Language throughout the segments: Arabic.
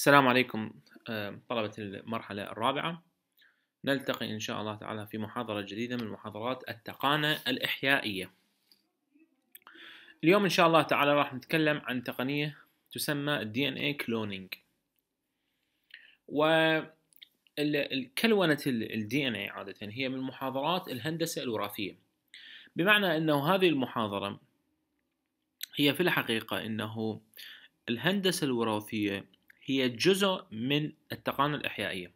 السلام عليكم آه، طلبة المرحلة الرابعة نلتقي إن شاء الله تعالى في محاضرة جديدة من محاضرات التقانة الإحيائية اليوم إن شاء الله تعالى راح نتكلم عن تقنية تسمى الدي ان اي كلونينج DNA الدي ان اي عادة هي من محاضرات الهندسة الوراثية بمعنى انه هذه المحاضرة هي في الحقيقة انه الهندسة الوراثية هي جزء من التقانة الإحيائية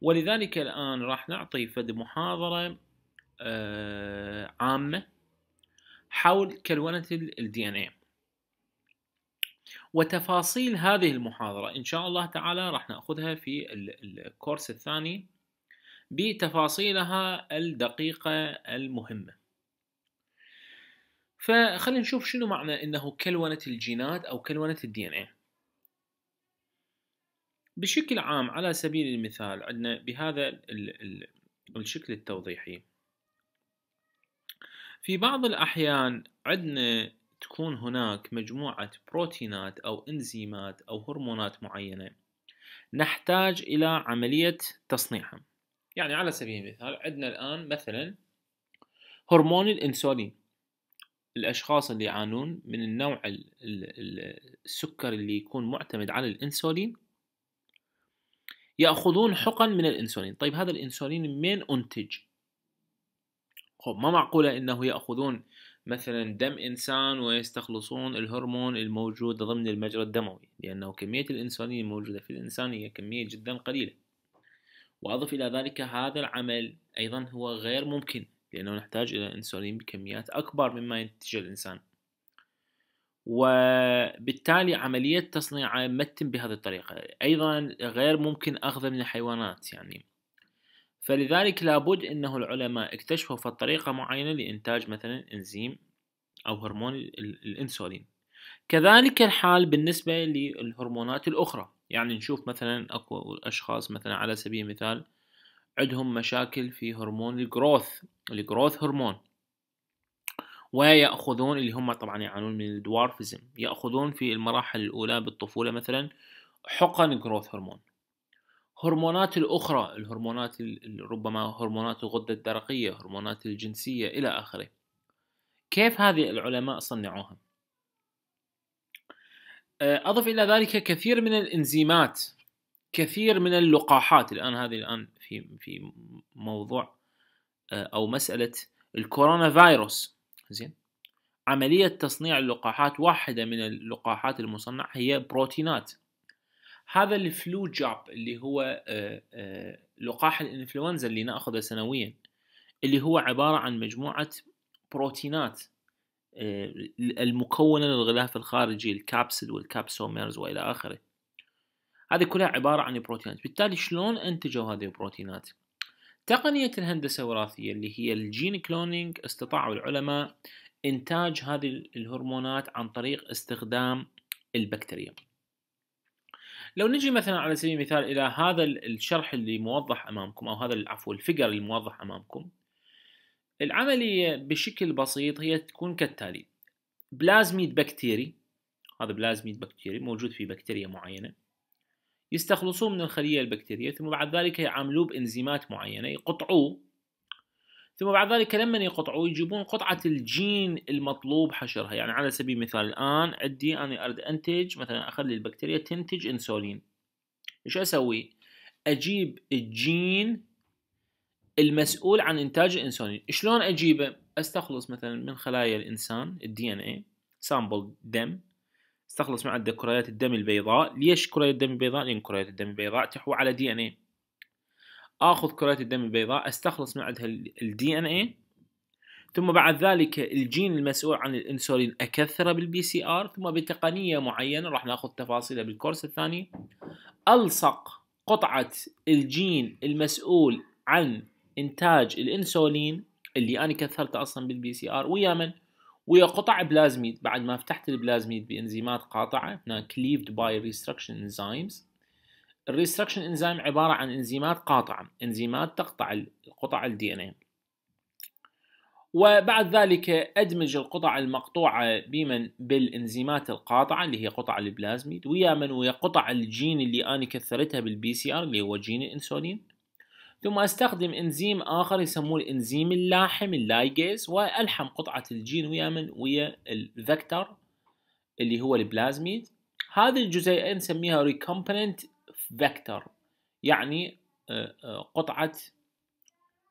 ولذلك الآن راح نعطي فد محاضرة آه، عامة حول كلونة الدي ان اي وتفاصيل هذه المحاضرة إن شاء الله تعالى راح نأخذها في الكورس الثاني بتفاصيلها الدقيقة المهمة فخلينا نشوف شنو معنى انه كلونة الجينات او كلونة الدي ان اي بشكل عام على سبيل المثال عندنا بهذا الـ الـ الشكل التوضيحي في بعض الأحيان عندنا تكون هناك مجموعة بروتينات أو إنزيمات أو هرمونات معينة نحتاج إلى عملية تصنيعها يعني على سبيل المثال عندنا الآن مثلا هرمون الإنسولين الاشخاص اللي يعانون من النوع السكر اللي يكون معتمد على الانسولين ياخذون حقن من الانسولين طيب هذا الانسولين من انتج خب ما معقوله انه ياخذون مثلا دم انسان ويستخلصون الهرمون الموجود ضمن المجرى الدموي لانه كميه الانسولين الموجوده في الانسان هي كميه جدا قليله واضف الى ذلك هذا العمل ايضا هو غير ممكن لانه نحتاج الى انسولين بكميات اكبر مما ينتجه الانسان وبالتالي عملية تصنيعه تتم بهذه الطريقة أيضا غير ممكن أخذه من الحيوانات يعني فلذلك لابد أنه العلماء اكتشفوا في طريقة معينة لإنتاج مثلا إنزيم أو هرمون الإنسولين كذلك الحال بالنسبة للهرمونات الأخرى يعني نشوف مثلا أكو أشخاص مثلا على سبيل المثال عندهم مشاكل في هرمون الجروث الجروث هرمون ويأخذون اللي هم طبعا يعانون من الدوارفزم يأخذون في المراحل الأولى بالطفولة مثلا حقن جروث هرمون هرمونات الأخرى الهرمونات ربما هرمونات الغدة الدرقية هرمونات الجنسية إلى آخره كيف هذه العلماء صنعوها آه، أضف إلى ذلك كثير من الإنزيمات كثير من اللقاحات الآن هذه الآن في في موضوع آه، أو مسألة الكورونا فيروس زين عملية تصنيع اللقاحات واحدة من اللقاحات المصنعة هي بروتينات هذا الفلو جاب اللي هو آه، آه، لقاح الانفلونزا اللي ناخذه سنويا اللي هو عبارة عن مجموعة بروتينات آه، المكونة للغلاف الخارجي الكابسل والكابسوميرز والى اخره هذه كلها عبارة عن بروتينات بالتالي شلون انتجوا هذه البروتينات تقنية الهندسة الوراثية اللي هي الجين كلونينج استطاعوا العلماء إنتاج هذه الهرمونات عن طريق استخدام البكتيريا لو نجي مثلا على سبيل المثال إلى هذا الشرح اللي موضح أمامكم أو هذا العفو الفقر اللي موضح أمامكم العملية بشكل بسيط هي تكون كالتالي بلازميد بكتيري هذا بلازميد بكتيري موجود في بكتيريا معينة يستخلصوه من الخلية البكتيرية ثم بعد ذلك يعاملوه بإنزيمات معينة يقطعوه ثم بعد ذلك لما يقطعوه يجيبون قطعة الجين المطلوب حشرها يعني على سبيل المثال الآن عندي أنا أريد أنتج مثلا أخلي البكتيريا تنتج إنسولين إيش أسوي؟ أجيب الجين المسؤول عن إنتاج الإنسولين شلون أجيبه؟ أستخلص مثلا من خلايا الإنسان الدي إن إيه سامبل دم استخلص مع كريات الدم البيضاء ليش كريات الدم البيضاء لان كريات الدم البيضاء تحوى على دي ان اي اخذ كريات الدم البيضاء استخلص مع عندها الدي ان اي ثم بعد ذلك الجين المسؤول عن الانسولين اكثره بالبي سي ار ثم بتقنيه معينه راح ناخذ تفاصيلها بالكورس الثاني الصق قطعه الجين المسؤول عن انتاج الانسولين اللي انا كثرته اصلا بالبي سي ار ويا من ويا قطع بلازميد بعد ما فتحت البلازميد بانزيمات قاطعه هنا كليفد باي ريستركشن انزيمز الريستركشن انزيم عباره عن انزيمات قاطعه انزيمات تقطع قطع الدي ان اي وبعد ذلك ادمج القطع المقطوعه بمن بالانزيمات القاطعه اللي هي قطع البلازميد ويا من ويا قطع الجين اللي انا كثرتها بالبي سي ار اللي هو جين الانسولين ثم استخدم انزيم اخر يسموه الانزيم اللاحم اللايجيز والحم قطعه الجين ويا من ويا الفيكتور اللي هو البلازميد هذه الجزيئه نسميها ريكومبوننت فيكتور يعني آه، آه، قطعه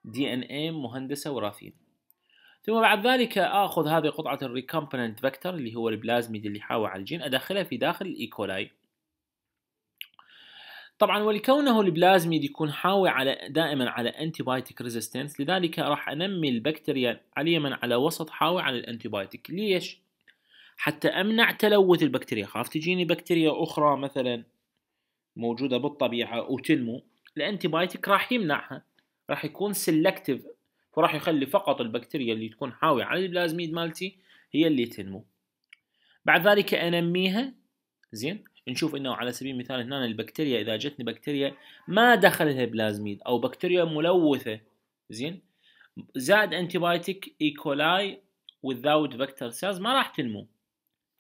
دي ان اي مهندسه وراثيه ثم بعد ذلك اخذ هذه قطعه الريكومبوننت فيكتور اللي هو البلازميد اللي حاوى على الجين ادخلها في داخل الايكولاي طبعا ولكونه البلازميد يكون حاوي على دائما على انتيبايتيك ريزيستنس لذلك راح انمي البكتيريا عليما على وسط حاوي على الانتيبايتيك ليش حتى امنع تلوث البكتيريا خاف تجيني بكتيريا اخرى مثلا موجوده بالطبيعه وتنمو الانتيبايتيك راح يمنعها راح يكون سيلكتيف فراح يخلي فقط البكتيريا اللي تكون حاوية على البلازميد مالتي هي اللي تنمو بعد ذلك انميها زين نشوف انه على سبيل المثال هنا البكتيريا اذا جتني بكتيريا ما دخلتها بلازميد او بكتيريا ملوثه زين زاد انتي بايوتيك ايكولاي وذاوت فيكتور سيلز ما راح تنمو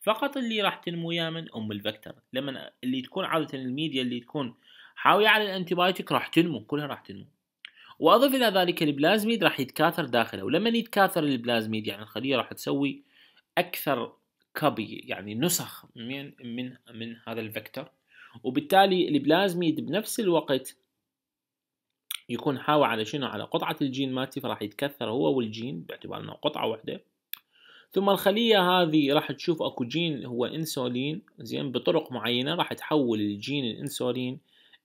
فقط اللي راح تنمو يا من ام الفكتور لما اللي تكون عاده الميديا اللي تكون حاويه على الانتي الانتيبايوتيك راح تنمو كلها راح تنمو واضف الى ذلك البلازميد راح يتكاثر داخله ولما يتكاثر البلازميد يعني الخليه راح تسوي اكثر كوبي يعني نسخ من من من هذا الفيكتور وبالتالي البلازميد بنفس الوقت يكون حاوي على شنو على قطعة الجين مالتي فراح يتكثر هو والجين باعتبار انه قطعة واحدة ثم الخلية هذه راح تشوف اكو جين هو انسولين زين بطرق معينة راح تحول الجين الانسولين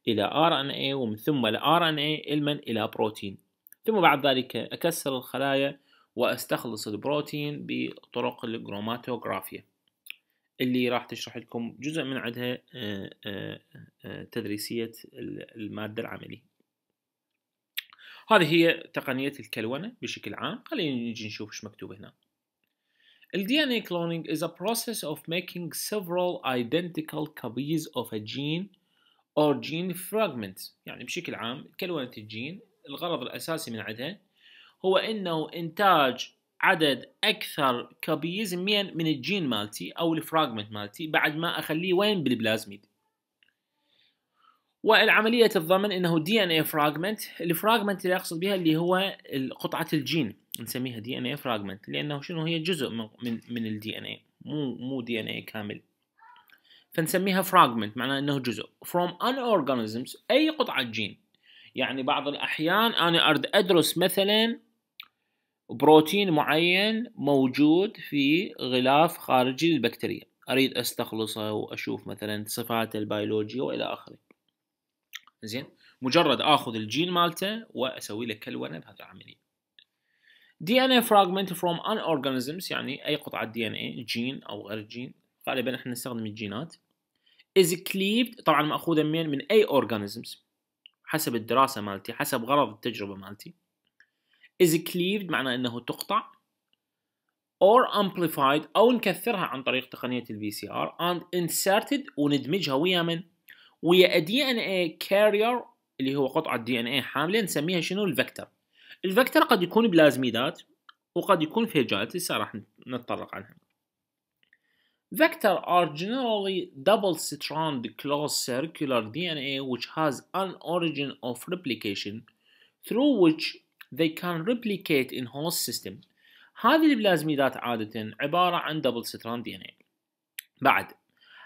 الى ار ان اي ومن ثم الار ان اي المن الى بروتين ثم بعد ذلك اكسر الخلايا واستخلص البروتين بطرق الجروماتوغرافيا اللي راح تشرح لكم جزء من عندها آه، آه، آه، تدريسية المادة العملية هذه هي تقنية الكلونة بشكل عام خلينا نجي نشوف ايش مكتوب هنا ال DNA cloning is a process of making several identical copies of a gene or gene fragments يعني بشكل عام كلونة الجين الغرض الأساسي من عندها هو انه انتاج عدد اكثر كبيزميا من الجين مالتي او الفراجمنت مالتي بعد ما اخليه وين بالبلازميد والعملية تتضمن انه دي ان اي فراجمنت، الفراجمنت اللي اقصد بها اللي هو قطعة الجين نسميها دي ان اي فراجمنت لانه شنو هي جزء من من الدي ان اي مو مو دي ان اي كامل. فنسميها فراجمنت معناه انه جزء from an organisms اي قطعة جين. يعني بعض الاحيان انا ارد ادرس مثلا بروتين معين موجود في غلاف خارجي للبكتيريا اريد استخلصه واشوف مثلا صفاته البيولوجيه والى اخره زين مجرد اخذ الجين مالته واسوي له كلونه بهذه العمليه دي ان اي فراجمنت فروم ان اورجانيزمز يعني اي قطعه دي ان اي جين او غير جين غالبا احنا نستخدم الجينات از كليبد طبعا ماخوذه من من اي اورجانيزمز حسب الدراسه مالتي حسب غرض التجربه مالتي is cleaved معناه انه تقطع or amplified او نكثرها عن طريق تقنيه ال سي ار and inserted وندمجها ويا من ويا دي ان اي كارير اللي هو قطعه دي ان اي حامله نسميها شنو الفكتر الفكتر قد يكون بلازميدات وقد يكون فيجات هسه راح نتطرق عنها Vector are generally double-strand closed circular DNA which has an origin of replication through which they can replicate in host system هذه البلازميدات عادة عبارة عن دبل ستراند دي ان اي بعد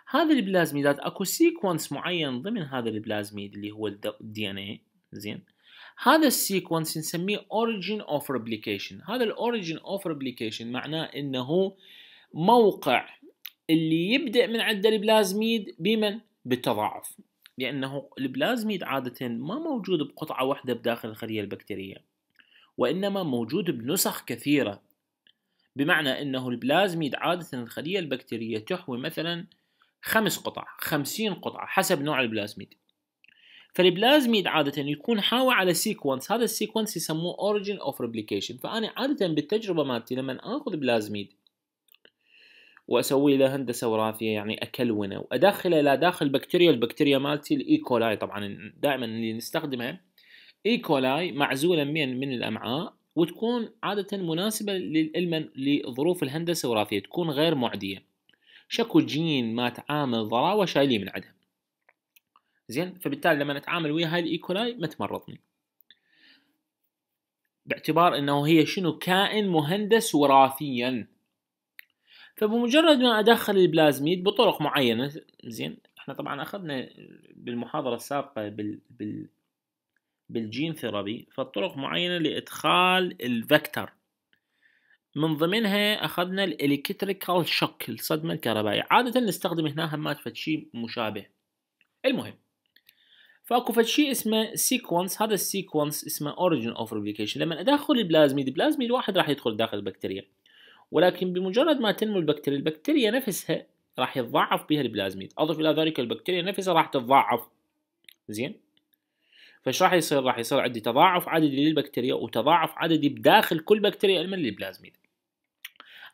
هذه البلازميدات اكو سيكونس معين ضمن هذا البلازميد اللي هو الدي ان اي زين هذا السيكونس نسميه origin of replication هذا origin of replication معناه انه موقع اللي يبدأ من عند البلازميد بمن بالتضاعف لانه البلازميد عاده ما موجود بقطعه واحده بداخل الخليه البكتيريه وإنما موجود بنسخ كثيرة بمعنى أنه البلازميد عادة الخلية البكتيرية تحوي مثلا خمس قطع خمسين قطعة حسب نوع البلازميد فالبلازميد عادة يكون حاوي على سيكونس هذا السيكونس يسموه origin of replication فأنا عادة بالتجربة مالتي لما آخذ بلازميد واسوي له هندسه وراثيه يعني اكلونه وادخله الى داخل بكتيريا البكتيريا مالتي الايكولاي طبعا دائما اللي نستخدمها ايكولاي معزولا من من الامعاء وتكون عاده مناسبه لظروف الهندسه الوراثيه تكون غير معديه شكو جين ما تعامل ضراوه شايليه من عندها زين فبالتالي لما نتعامل ويا هاي الايكولاي ما تمرضني باعتبار انه هي شنو كائن مهندس وراثيا فبمجرد ما ادخل البلازميد بطرق معينه زين احنا طبعا اخذنا بالمحاضره السابقه بال, بال بالجين ثيرابي فالطرق معينة لإدخال الفكتر من ضمنها أخذنا الإلكتريكال شوك الصدمة الكهربائية عادة نستخدم هنا همات فتشي مشابه المهم فاكو فتشي اسمه سيكونس هذا السيكونس اسمه اوريجن اوف ريبليكيشن لما ادخل البلازميد البلازميد واحد راح يدخل داخل البكتيريا ولكن بمجرد ما تنمو البكتيريا البكتيريا نفسها راح يتضاعف بها البلازميد اضف الى ذلك البكتيريا نفسها راح تتضاعف زين فايش راح يصير؟ راح يصير عندي تضاعف عددي للبكتيريا وتضاعف عددي بداخل كل بكتيريا من البلازميد.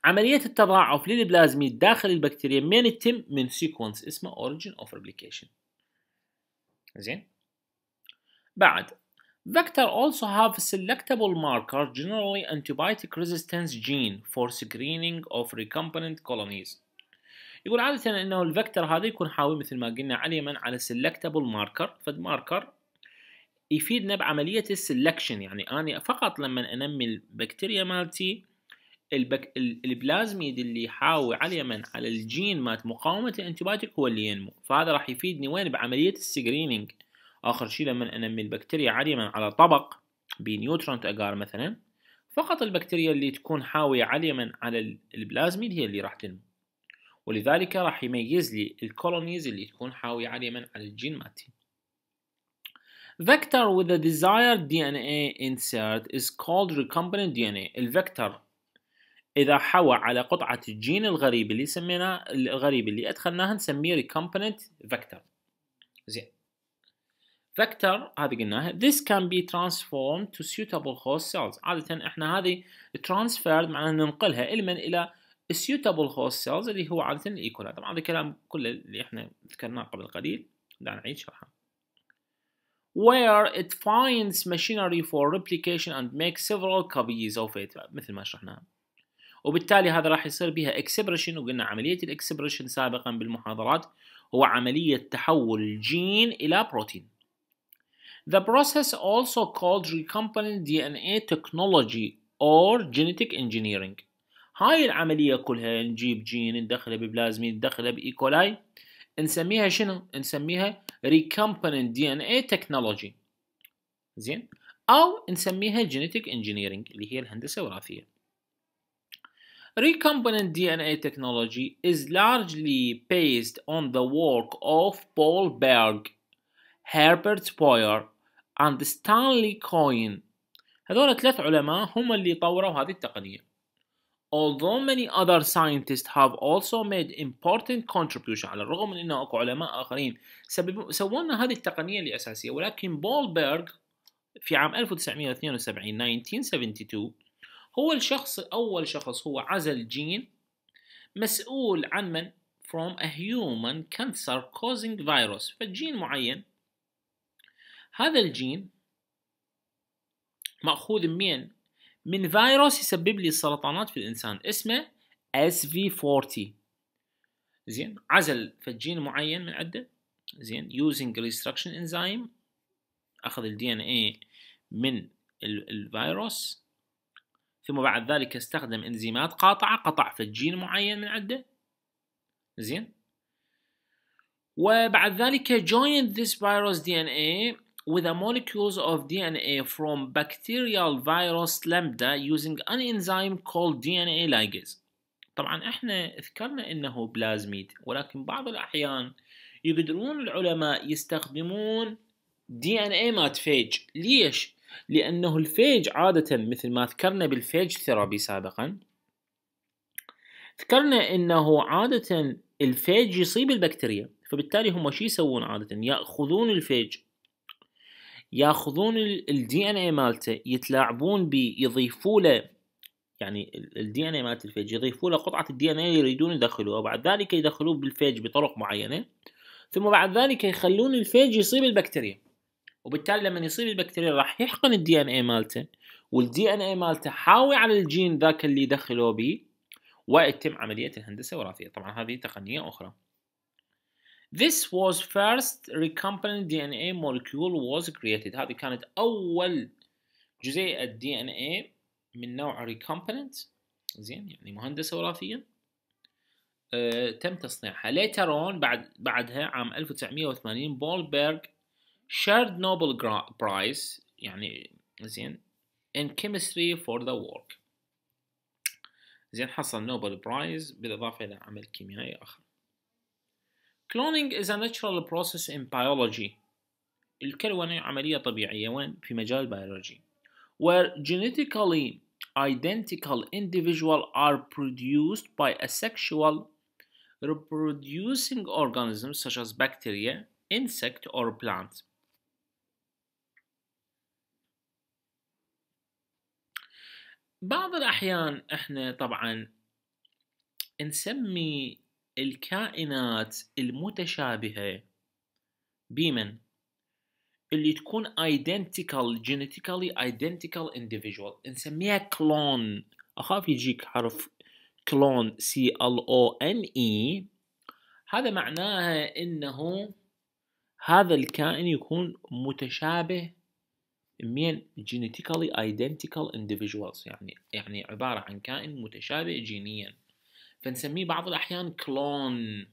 عملية التضاعف للبلازميد داخل البكتيريا من يتم؟ من سيكونس اسمه اوريجن اوف ريبليكيشن. زين؟ بعد Vector also have selectable marker generally antibiotic resistance gene for screening of recombinant colonies. يقول عادة انه الفيكتور هذا يكون حاوي مثل ما قلنا على اليمين على selectable marker فالماركر يفيدنا بعملية السلكشن يعني أنا فقط لما أنمي البكتيريا مالتي البك... البلازميد اللي يحاوي على اليمن على الجين مالت مقاومة الانتباتيك هو اللي ينمو فهذا راح يفيدني وين بعملية السكرينينج آخر شيء لما أنمي البكتيريا على اليمن على طبق بنيوترونت أجار مثلا فقط البكتيريا اللي تكون حاوية على اليمن على البلازميد هي اللي راح تنمو ولذلك راح يميز لي الكولونيز اللي تكون حاوية على اليمن على الجين مالتي Vector with the desired DNA insert is called recombinant DNA. الفيكتور إذا حوى على قطعة الجين الغريب اللي سميناه الغريب اللي أدخلناها نسميه recombinant vector. زين. Vector هذه قلناها this can be transformed to suitable host cells عادة احنا هذه transferred معناها ننقلها إلمن إلى suitable host cells اللي هو عادة الإيكولا طبعا هذا الكلام كله اللي احنا ذكرناه قبل قليل دعنا نعيد شرحه where it finds machinery for replication and makes several copies of it مثل ما شرحنا وبالتالي هذا راح يصير بها expression وقلنا عملية expression سابقا بالمحاضرات هو عملية تحول الجين إلى بروتين The process also called recombinant DNA technology or genetic engineering هاي العملية كلها نجيب جين ندخله ببلازمين ندخله بإيكولاي نسميها شنو؟ نسميها recombinant DNA technology زين او نسميها genetic engineering اللي هي الهندسه الوراثيه recombinant DNA technology is largely based on the work of Paul Berg, Herbert Boyer and Stanley Cohen هذول ثلاث علماء هم اللي طوروا هذه التقنيه although many other scientists have also made important contributions على الرغم من انه اكو علماء اخرين سووا لنا هذه التقنيه الاساسيه ولكن بيرغ في عام 1972 1972 هو الشخص اول شخص هو عزل جين مسؤول عن من from a human cancer causing virus فالجين معين هذا الجين مأخوذ من من فيروس يسبب لي السرطانات في الانسان اسمه اس في 40 زين عزل فجين معين من عنده زين يوزنج ريستركشن انزيم اخذ الدي ان اي من الفيروس ثم بعد ذلك استخدم انزيمات قاطعه قطع فجين معين من عنده زين وبعد ذلك join this virus DNA with the molecules of DNA from bacterial virus lambda using an enzyme called DNA ligase طبعا احنا ذكرنا انه بلازميد ولكن بعض الاحيان يقدرون العلماء يستخدمون دي ان اي مات فيج ليش؟ لانه الفيج عاده مثل ما ذكرنا بالفيج ثيرابي سابقا ذكرنا انه عاده الفيج يصيب البكتيريا فبالتالي هم شو يسوون عاده؟ ياخذون الفيج ياخذون الدي ان اي مالته يتلاعبون به يضيفوا له يعني الدي ان اي مالت الفيج يضيفوا له قطعه الدي ان اي يريدون يدخلوها وبعد ذلك يدخلوه بالفيج بطرق معينه ثم بعد ذلك يخلون الفيج يصيب البكتيريا وبالتالي لما يصيب البكتيريا راح يحقن الدي ان اي مالته والدي ان اي مالته حاوي على الجين ذاك اللي دخلوه به ويتم عمليه الهندسه الوراثيه طبعا هذه تقنيه اخرى This was first recombinant DNA molecule was created هذه كانت أول جزيئة DNA من نوع recombinant زين يعني مهندسة وراثية آه، تم تصنيعها later on بعد بعدها عام 1980 بيرغ shared Nobel Prize يعني زين in chemistry for the work زين حصل نوبل برايز بالإضافة إلى عمل كيميائي آخر Cloning is a natural process in biology. الكلونة عملية طبيعية وين في مجال biology. Where genetically identical individuals are produced by asexual reproducing organisms such as bacteria, insect or plant. بعض الأحيان احنا طبعا نسمي الكائنات المتشابهة بمن اللي تكون identical genetically identical individual نسميها كلون أخاف يجيك حرف كلون C L O N E هذا معناها انه هذا الكائن يكون متشابه من genetically identical individuals يعني يعني عبارة عن كائن متشابه جينيا فنسميه بعض الأحيان كلون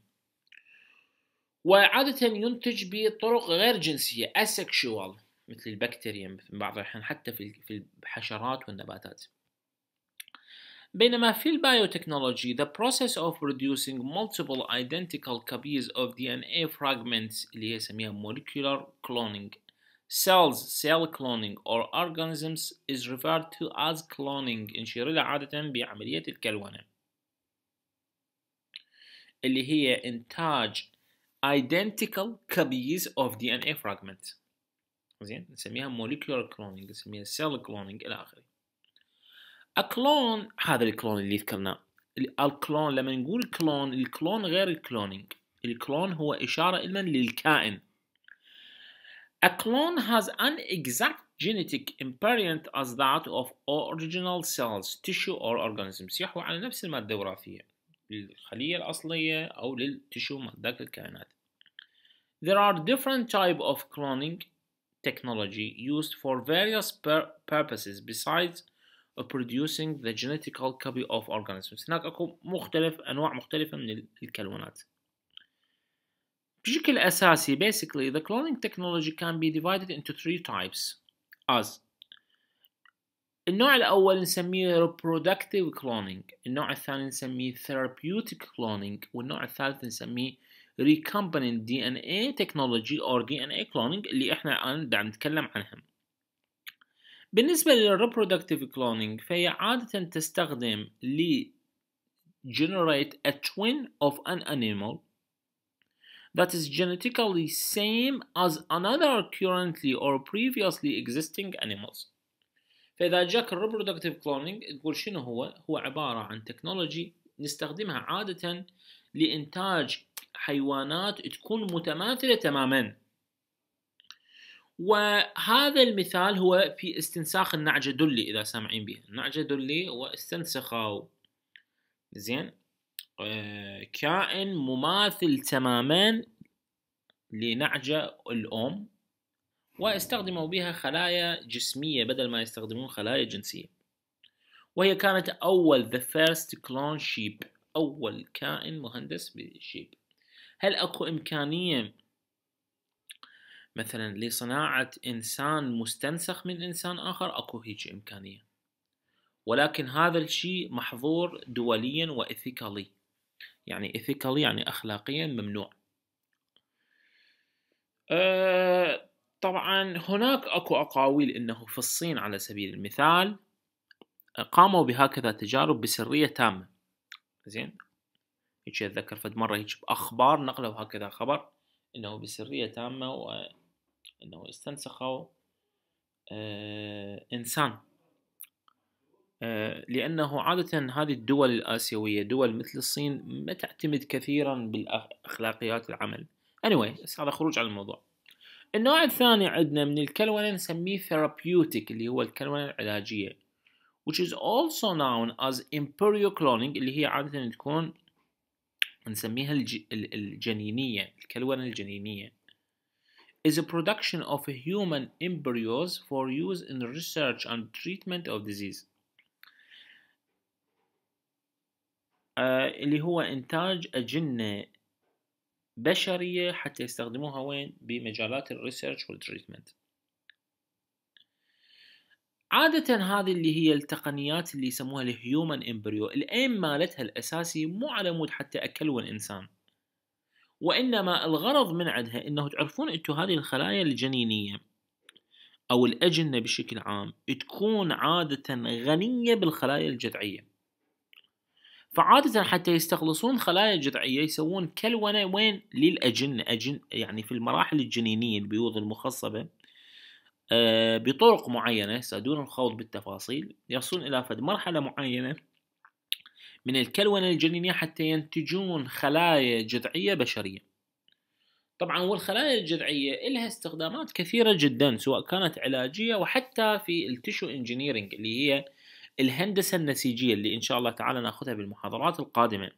وعادة ينتج بطرق غير جنسية أسكشوال مثل البكتيريا بعض الأحيان حتى في الحشرات والنباتات بينما في البيوتكنولوجي the process of producing multiple identical copies of DNA fragments اللي هي سميها molecular cloning cells cell cloning or organisms is referred to as cloning انشير لها عادة بعملية الكلونة اللي هي انتاج identical copies of DNA fragment زين نسميها molecular cloning نسميها cell cloning الى اخره اكلون هذا الكلون اللي ذكرناه الكلون لما نقول كلون الكلون غير الكلونينج الكلون هو اشاره علما للكائن A clone has an exact genetic imprint as that of original cells, tissue or organisms يحوي على نفس المادة الوراثية للخلية الأصلية أو للتشو مال ذاك الكائنات There are different type of cloning technology used for various purposes besides producing the genetical copy of organisms هناك اكو مختلف انواع مختلفة من الكلونات بشكل اساسي basically the cloning technology can be divided into three types as النوع الأول نسميه reproductive cloning النوع الثاني نسميه therapeutic cloning والنوع الثالث نسميه recombinant DNA technology or DNA cloning اللي احنا الآن دعم نتكلم عنهم بالنسبة للreproductive cloning فهي عادة تستخدم ل generate a twin of an animal that is genetically same as another currently or previously existing animals فاذا جاك الريبرودكتيف كلونينج تقول شنو هو؟ هو عباره عن تكنولوجي نستخدمها عاده لانتاج حيوانات تكون متماثله تماما. وهذا المثال هو في استنساخ النعجه دلي اذا سامعين بها، النعجه دلي واستنسخوا زين آه كائن مماثل تماما لنعجه الام واستخدموا بها خلايا جسمية بدل ما يستخدمون خلايا جنسية وهي كانت أول the first clone sheep أول كائن مهندس بالشيب هل أكو إمكانية مثلا لصناعة إنسان مستنسخ من إنسان آخر أكو هيج إمكانية ولكن هذا الشيء محظور دوليا وإثيكالي يعني إثيكالي يعني أخلاقيا ممنوع أه طبعا هناك اكو اقاويل انه في الصين على سبيل المثال قاموا بهكذا تجارب بسريه تامه زين هيك اتذكر فد مره هيك باخبار نقلوا هكذا خبر انه بسريه تامه وانه استنسخوا آه انسان آه لانه عاده هذه الدول الاسيويه دول مثل الصين ما تعتمد كثيرا بالاخلاقيات العمل anyway هذا خروج عن الموضوع النوع الثاني عندنا من الكلونة نسميه therapeutic اللي هو الكلونة العلاجية which is also known as cloning اللي هي عادة تكون نسميها الج... الجنينية الكلونة الجنينية is a production of human embryos for use in research and treatment of disease uh, اللي هو إنتاج أجنة بشريه حتى يستخدموها وين بمجالات الريسيرش والتريتمنت عادة هذه اللي هي التقنيات اللي يسموها الهيومن امبريو الايم مالتها الاساسي مو على مود حتى اكلوا الانسان وانما الغرض من عندها انه تعرفون انتو هذه الخلايا الجنينيه او الاجنه بشكل عام تكون عاده غنيه بالخلايا الجذعيه فعادة حتى يستخلصون خلايا جذعية يسوون كلونة وين للأجن أجن يعني في المراحل الجنينية البيوض المخصبة آه، بطرق معينة دون الخوض بالتفاصيل يصلون إلى فد مرحلة معينة من الكلونة الجنينية حتى ينتجون خلايا جذعية بشرية طبعا والخلايا الجذعية لها استخدامات كثيرة جدا سواء كانت علاجية وحتى في التشو انجينيرينج اللي هي الهندسة النسيجية اللي إن شاء الله تعالى ناخذها بالمحاضرات القادمة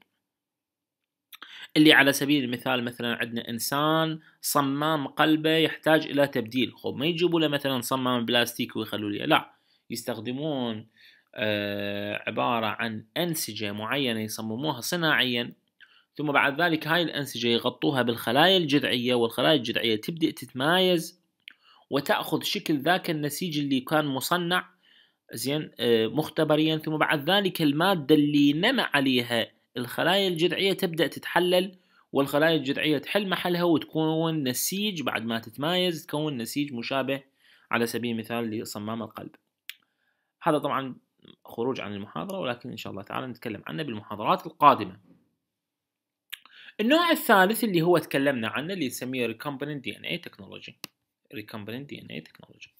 اللي على سبيل المثال مثلا عندنا إنسان صمام قلبه يحتاج إلى تبديل خب ما يجيبوا له مثلا صمام بلاستيك ويخلوا له لا يستخدمون آه، عبارة عن أنسجة معينة يصمموها صناعيا ثم بعد ذلك هاي الأنسجة يغطوها بالخلايا الجذعية والخلايا الجذعية تبدأ تتمايز وتأخذ شكل ذاك النسيج اللي كان مصنع زين آه، مختبريا ثم بعد ذلك الماده اللي نمى عليها الخلايا الجذعيه تبدا تتحلل والخلايا الجذعيه تحل محلها وتكون نسيج بعد ما تتمايز تكون نسيج مشابه على سبيل المثال لصمام القلب. هذا طبعا خروج عن المحاضره ولكن ان شاء الله تعالى نتكلم عنه بالمحاضرات القادمه. النوع الثالث اللي هو تكلمنا عنه اللي نسميه ريكومبننت دي ان اي تكنولوجي. ريكومبننت دي ان اي تكنولوجي.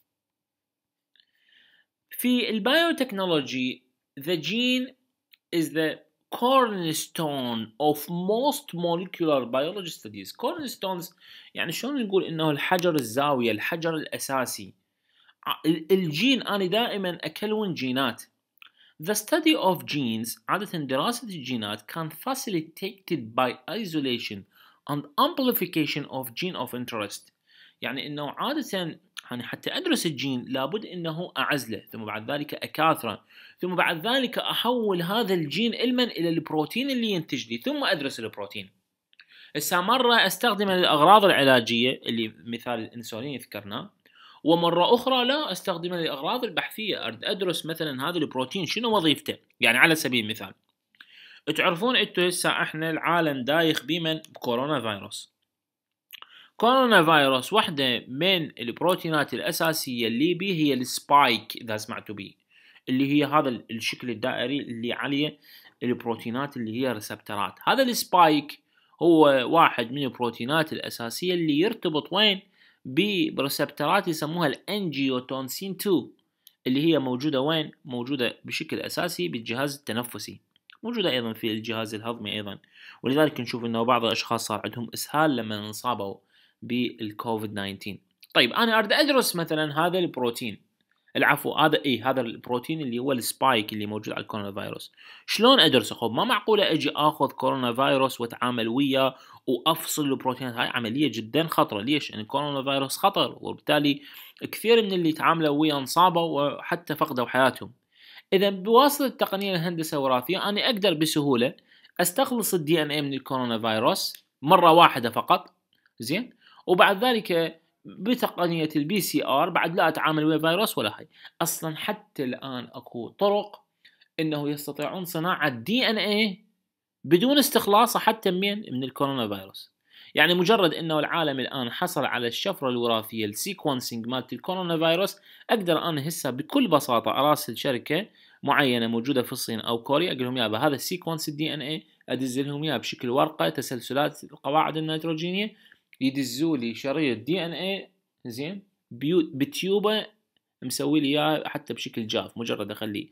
في البايوتكنولوجي the gene is the cornerstone of most molecular biology studies cornerstones يعني شلون نقول انه الحجر الزاوية الحجر الاساسي الجين انا دائما اكلون جينات The study of genes عادة دراسة الجينات can facilitated by isolation and amplification of gene of interest يعني انه عادة يعني حتى أدرس الجين لابد أنه أعزله ثم بعد ذلك أكاثره ثم بعد ذلك أحول هذا الجين المن إلى البروتين اللي ينتج لي ثم أدرس البروتين هسه مرة أستخدمه للأغراض العلاجية اللي مثال الإنسولين ذكرناه ومرة أخرى لا أستخدمه للأغراض البحثية أرد أدرس مثلا هذا البروتين شنو وظيفته يعني على سبيل المثال تعرفون انتو هسه احنا العالم دايخ بمن بكورونا فيروس كورونا فيروس واحدة من البروتينات الأساسية اللي بي هي السبايك إذا سمعتوا بي اللي هي هذا الشكل الدائري اللي عليه البروتينات اللي هي ريسبترات هذا السبايك هو واحد من البروتينات الأساسية اللي يرتبط وين بريسبترات يسموها الانجيوتونسين 2 اللي هي موجودة وين موجودة بشكل أساسي بالجهاز التنفسي موجودة أيضا في الجهاز الهضمي أيضا ولذلك نشوف أنه بعض الأشخاص صار عندهم إسهال لما انصابوا بالكوفيد 19 طيب انا اريد ادرس مثلا هذا البروتين العفو هذا اي هذا البروتين اللي هو السبايك اللي موجود على الكورونا فيروس شلون ادرسه خب ما معقوله اجي اخذ كورونا فيروس واتعامل وياه وافصل البروتينات هاي عمليه جدا خطره ليش لان الكورونا فيروس خطر وبالتالي كثير من اللي تعاملوا وياه انصابوا وحتى فقدوا حياتهم اذا بواسطه التقنيه الهندسه الوراثيه انا اقدر بسهوله استخلص الدي ان اي من الكورونا فيروس مره واحده فقط زين وبعد ذلك بتقنية البي سي ار بعد لا اتعامل ويا فيروس ولا هاي اصلا حتى الان اكو طرق انه يستطيعون صناعة دي ان اي بدون استخلاصه حتى من من الكورونا فيروس يعني مجرد انه العالم الان حصل على الشفره الوراثيه السيكونسنج مالت الكورونا فيروس اقدر انا هسه بكل بساطه اراسل شركه معينه موجوده في الصين او كوريا اقول لهم يا هذا السيكونس الدي ان اي ادز لهم اياه بشكل ورقه تسلسلات القواعد النيتروجينيه يدزوا لي شريط دي ان اي زين بتيوبه مسوي لي اياه حتى بشكل جاف مجرد اخليه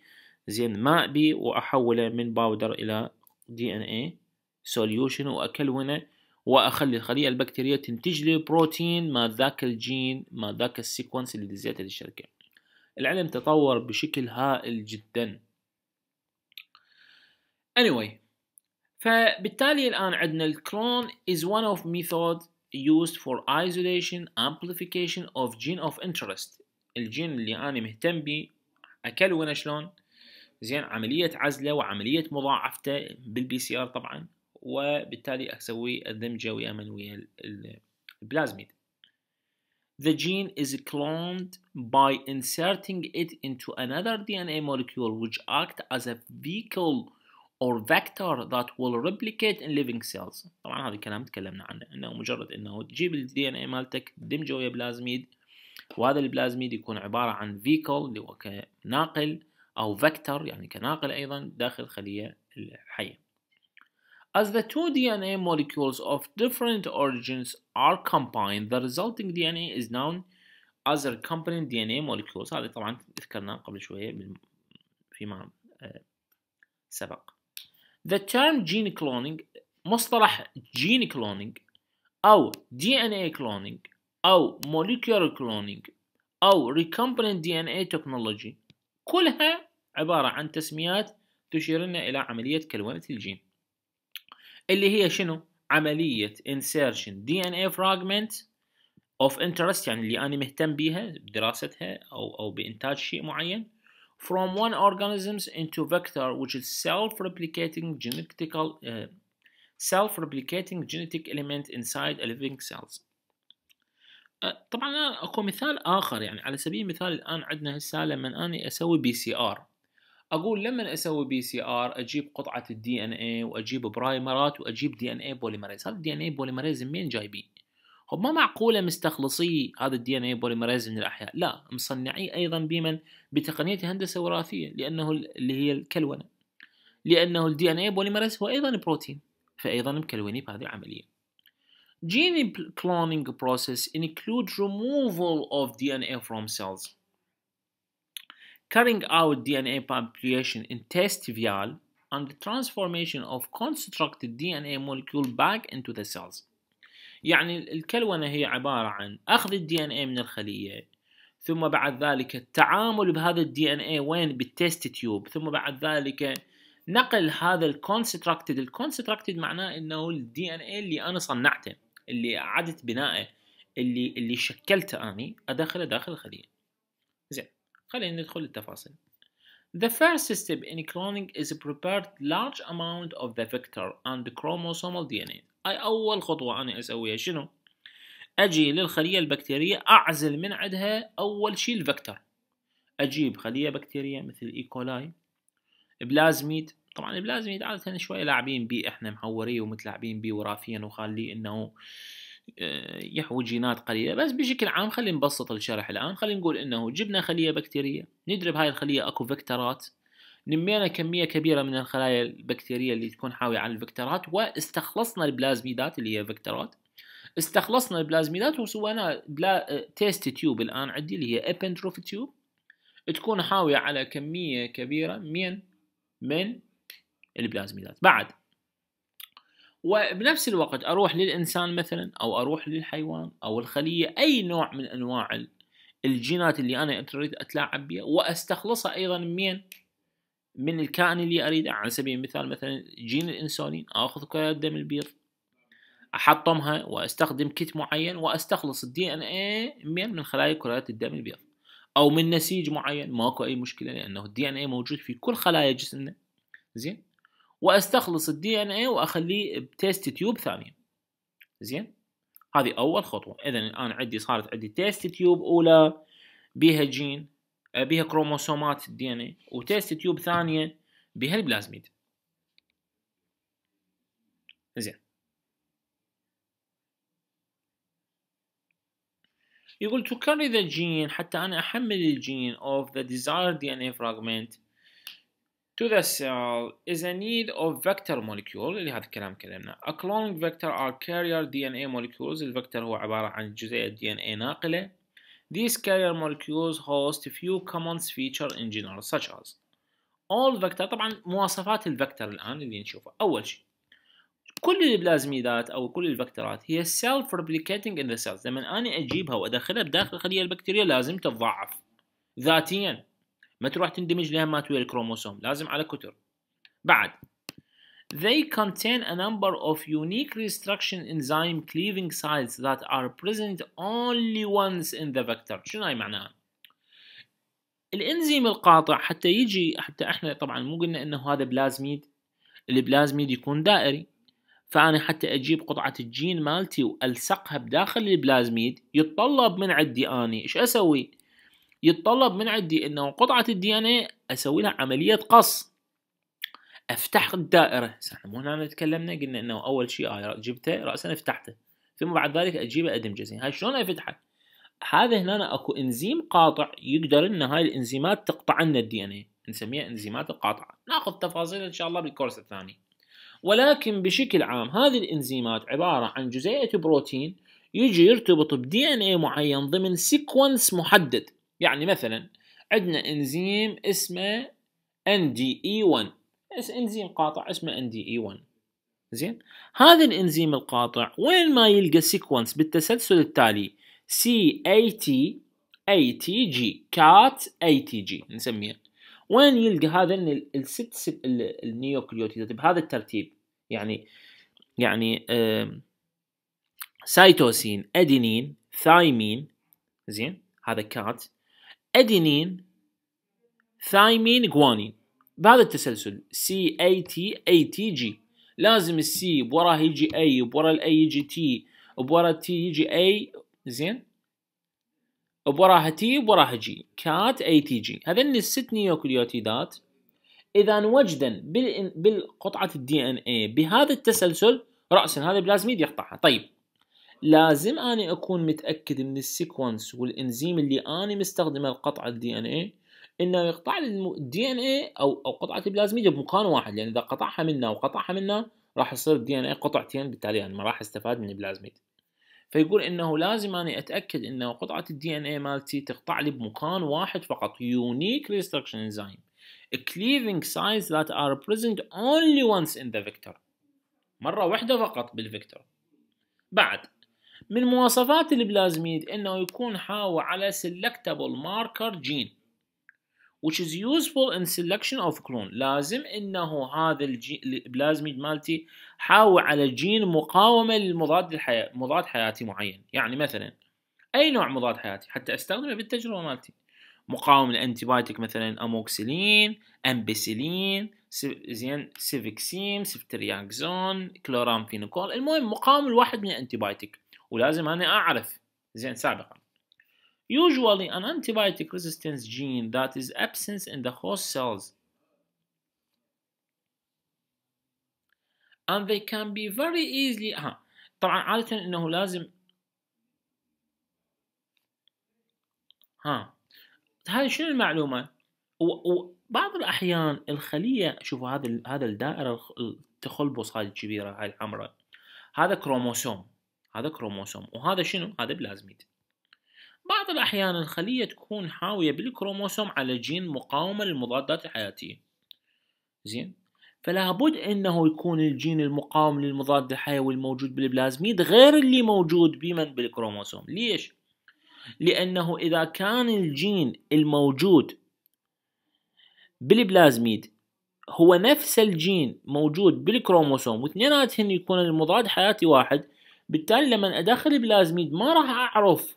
زين ماء بي واحوله من باودر الى دي ان اي سوليوشن واكلونه واخلي الخليه البكتيريه تنتج لي بروتين ما ذاك الجين ما ذاك السيكونس اللي دزيته للشركه العلم تطور بشكل هائل جدا anyway فبالتالي الان عندنا الكلون is one of method used for isolation amplification of gene of interest الجين اللي انا مهتم به اكله وين شلون زين عمليه عزله وعمليه مضاعفته بالبي سي ار طبعا وبالتالي اسوي الدمجه ويا من ويا البلازميد The gene is cloned by inserting it into another DNA molecule which acts as a vehicle or vector that will replicate in living cells طبعا هذا الكلام تكلمنا عنه انه مجرد انه تجيب الـ DNA مالتك تدمجه ويا بلازميد وهذا البلازميد يكون عباره عن vehicle اللي هو كناقل او vector يعني كناقل ايضا داخل الخليه الحيه As the two DNA molecules of different origins are combined, the resulting DNA is known as recombinant DNA molecules. هذه طبعا ذكرناه قبل شوية فيما آه، سبق. The term gene cloning مصطلح gene cloning أو DNA cloning أو molecular cloning أو recombinant DNA technology كلها عبارة عن تسميات تشير لنا إلى عملية كلونة الجين اللي هي شنو؟ عملية insertion DNA fragment of interest يعني اللي أنا مهتم بيها بدراستها أو أو بإنتاج شيء معين from one organism into vector which is self-replicating genetical uh, self-replicating genetic element inside a living cells uh, طبعا الان اكو مثال اخر يعني على سبيل المثال الان عندنا هسه لما اني اسوي بي سي ار اقول لما اسوي بي سي ار اجيب قطعه الدي ان اي واجيب برايمرات واجيب دي ان اي بوليمريز هذا الدي ان اي بوليمريز منين جايبين هو ما معقوله مستخلصي هذا الدي ان اي بوليميريز من الاحياء لا مصنعي ايضا بمن بتقنيه هندسه وراثيه لانه اللي هي الكلونه لانه الدي ان اي بوليميريز هو ايضا بروتين فايضا مكلوني بهذه العمليه Gene cloning process include removal of DNA from cells carrying out DNA manipulation in test vial and the transformation of constructed DNA molecule back into the cells يعني الكلونة هي عبارة عن أخذ الدي ان إيه من الخلية ثم بعد ذلك التعامل بهذا الدي ان إيه وين بالتيست تيوب ثم بعد ذلك نقل هذا الكونستراكتد الكونستراكتد معناه انه الدي ان اي اللي انا صنعته اللي اعدت بنائه اللي اللي شكلته اني ادخله داخل الخليه زين خلينا ندخل التفاصيل The first step in cloning is prepared large amount of the vector and the chromosomal DNA هاي اول خطوه انا اسويها شنو اجي للخليه البكتيريه اعزل من عندها اول شيء الفكتور اجيب خليه بكتيريه مثل ايكولاي e. بلازميد طبعا البلازميد عاده شويه لاعبين بيه احنا محوريه ومتلاعبين بيه وراثيا وخاليه انه آه، يحوي جينات قليله بس بشكل عام خلينا نبسط الشرح الان خلينا نقول انه جبنا خليه بكتيريه ندري بهاي الخليه اكو فيكتورات نمينا كمية كبيرة من الخلايا البكتيرية اللي تكون حاوية على الفكتورات واستخلصنا البلازميدات اللي هي فكتورات استخلصنا البلازميدات وسوينا بلا... تيست تيوب الآن عندي اللي هي ابنتروف تيوب تكون حاوية على كمية كبيرة من من البلازميدات بعد وبنفس الوقت اروح للانسان مثلا او اروح للحيوان او الخليه اي نوع من انواع الجينات اللي انا اريد اتلاعب بها واستخلصها ايضا من من الكائن اللي اريده على سبيل المثال مثلا جين الانسولين اخذ كريات دم البيض احطمها واستخدم كت معين واستخلص الدي ان اي من من خلايا كريات الدم البيض او من نسيج معين ماكو اي مشكله لانه الدي ان اي موجود في كل خلايا جسمنا زين واستخلص الدي ان اي واخليه بتيست تيوب ثانيه زين هذه اول خطوه اذا الان عندي صارت عندي تيست تيوب اولى بها جين أه، بها كروموسومات الدي ان اي وتيست تيوب ثانيه بها البلازميد زين يقول to carry the gene حتى أنا أحمل الجين of the desired DNA fragment to the cell is a need of vector molecule اللي هذا الكلام كلامنا a cloning vector are carrier DNA molecules الفكتور هو عبارة عن جزيئة DNA ناقلة These carrier molecules host few common features in general such as all vector طبعا مواصفات الفكتر الآن اللي نشوفها أول شيء كل البلازميدات أو كل الفكترات هي self replicating in the cells لما أنا أجيبها وأدخلها بداخل الخلية البكتيرية لازم تتضاعف ذاتيا ما تروح تندمج لها مات ويا الكروموسوم لازم على كتر بعد They contain a number of unique restriction enzyme cleaving sites that are present only once in the vector شنو هاي معناها؟ الانزيم القاطع حتى يجي حتى احنا طبعا مو قلنا انه هذا بلازميد البلازميد يكون دائري فأنا حتى أجيب قطعة الجين مالتي وألصقها بداخل البلازميد يتطلب من عندي أني إيش أسوي؟ يتطلب من عندي أنه قطعة الدي أن إيه أسوي لها عملية قص افتح الدائره احنا مو هنا تكلمنا قلنا انه اول شيء انا آه، جبته راسا فتحته ثم بعد ذلك اجيبه ادمجه زين هاي شلون افتحه؟ هذا هنا اكو انزيم قاطع يقدر ان هاي الانزيمات تقطع لنا الدي ان اي نسميها انزيمات القاطعه ناخذ تفاصيل ان شاء الله بالكورس الثاني ولكن بشكل عام هذه الانزيمات عباره عن جزيئه بروتين يجي يرتبط بدي ان اي معين ضمن سيكونس محدد يعني مثلا عندنا انزيم اسمه ان دي اي 1 انزيم قاطع اسمه ان دي اي 1 زين هذا الانزيم القاطع وين ما يلقى سيكونس بالتسلسل التالي سي اي تي اي تي جي كات اي تي جي نسميه وين يلقى هذا الست النيوكليوتيدات بهذا طيب، الترتيب يعني يعني سايتوسين ادينين ثايمين زين هذا كات ادينين ثايمين جوانين بهذا التسلسل سي اي تي اي تي جي لازم السي بوراه يجي اي وبورا الاي يجي تي وبورا تي يجي اي زين وبوراها تي وبوراها جي كات اي تي جي هذين الست نيوكليوتيدات اذا وجدا بالقطعه الدي ان اي بهذا التسلسل راسا هذا البلازميد يقطعها طيب لازم اني اكون متاكد من السيكونس والانزيم اللي اني مستخدمه لقطع الدي ان اي انه يقطع الدي ان اي او او قطعه البلازميد بمكان واحد لان اذا قطعها منا وقطعها منا راح يصير الدي ان اي قطعتين بالتالي يعني ما راح استفاد من البلازميد فيقول انه لازم اني اتاكد انه قطعه الدي ان اي مالتي تقطع لي بمكان واحد فقط يونيك ريستركشن انزيم cleaving سايز ذات ار بريزنت اونلي وانس ان ذا فيكتور مره واحده فقط بالفيكتور بعد من مواصفات البلازميد انه يكون حاوي على سلكتبل ماركر جين which is useful in selection of clone لازم انه هذا الجين البلازميد مالتي حاوي على جين مقاومه للمضاد الحياة مضاد حياتي معين يعني مثلا اي نوع مضاد حياتي حتى استخدمه بالتجربه مالتي مقاوم للانتيبايتيك مثلا اموكسيلين امبسيلين زين سيفكسيم سيفترياكزون كلورامفينوكول المهم مقاوم لواحد من الانتيبايتك ولازم انا اعرف زين سابقا Usually, an antibiotic resistance gene that is absent in the host cells. And they can be very easily uh, طبعا عادة انه لازم ها هاي شنو المعلومة؟ وبعض الاحيان الخلية شوفوا هذا هذا الدائرة التخلبص هذه الكبيرة هاي الحمراء هذا كروموسوم هذا كروموسوم وهذا شنو؟ هذا بلازميد بعض الأحيان الخلية تكون حاوية بالكروموسوم على جين مقاومة للمضادات الحياتية زين فلا بد انه يكون الجين المقاوم للمضاد الحيوي الموجود بالبلازميد غير اللي موجود بمن بالكروموسوم ليش لانه اذا كان الجين الموجود بالبلازميد هو نفس الجين موجود بالكروموسوم واثنيناتهن يكون المضاد حياتي واحد بالتالي لما ادخل البلازميد ما راح اعرف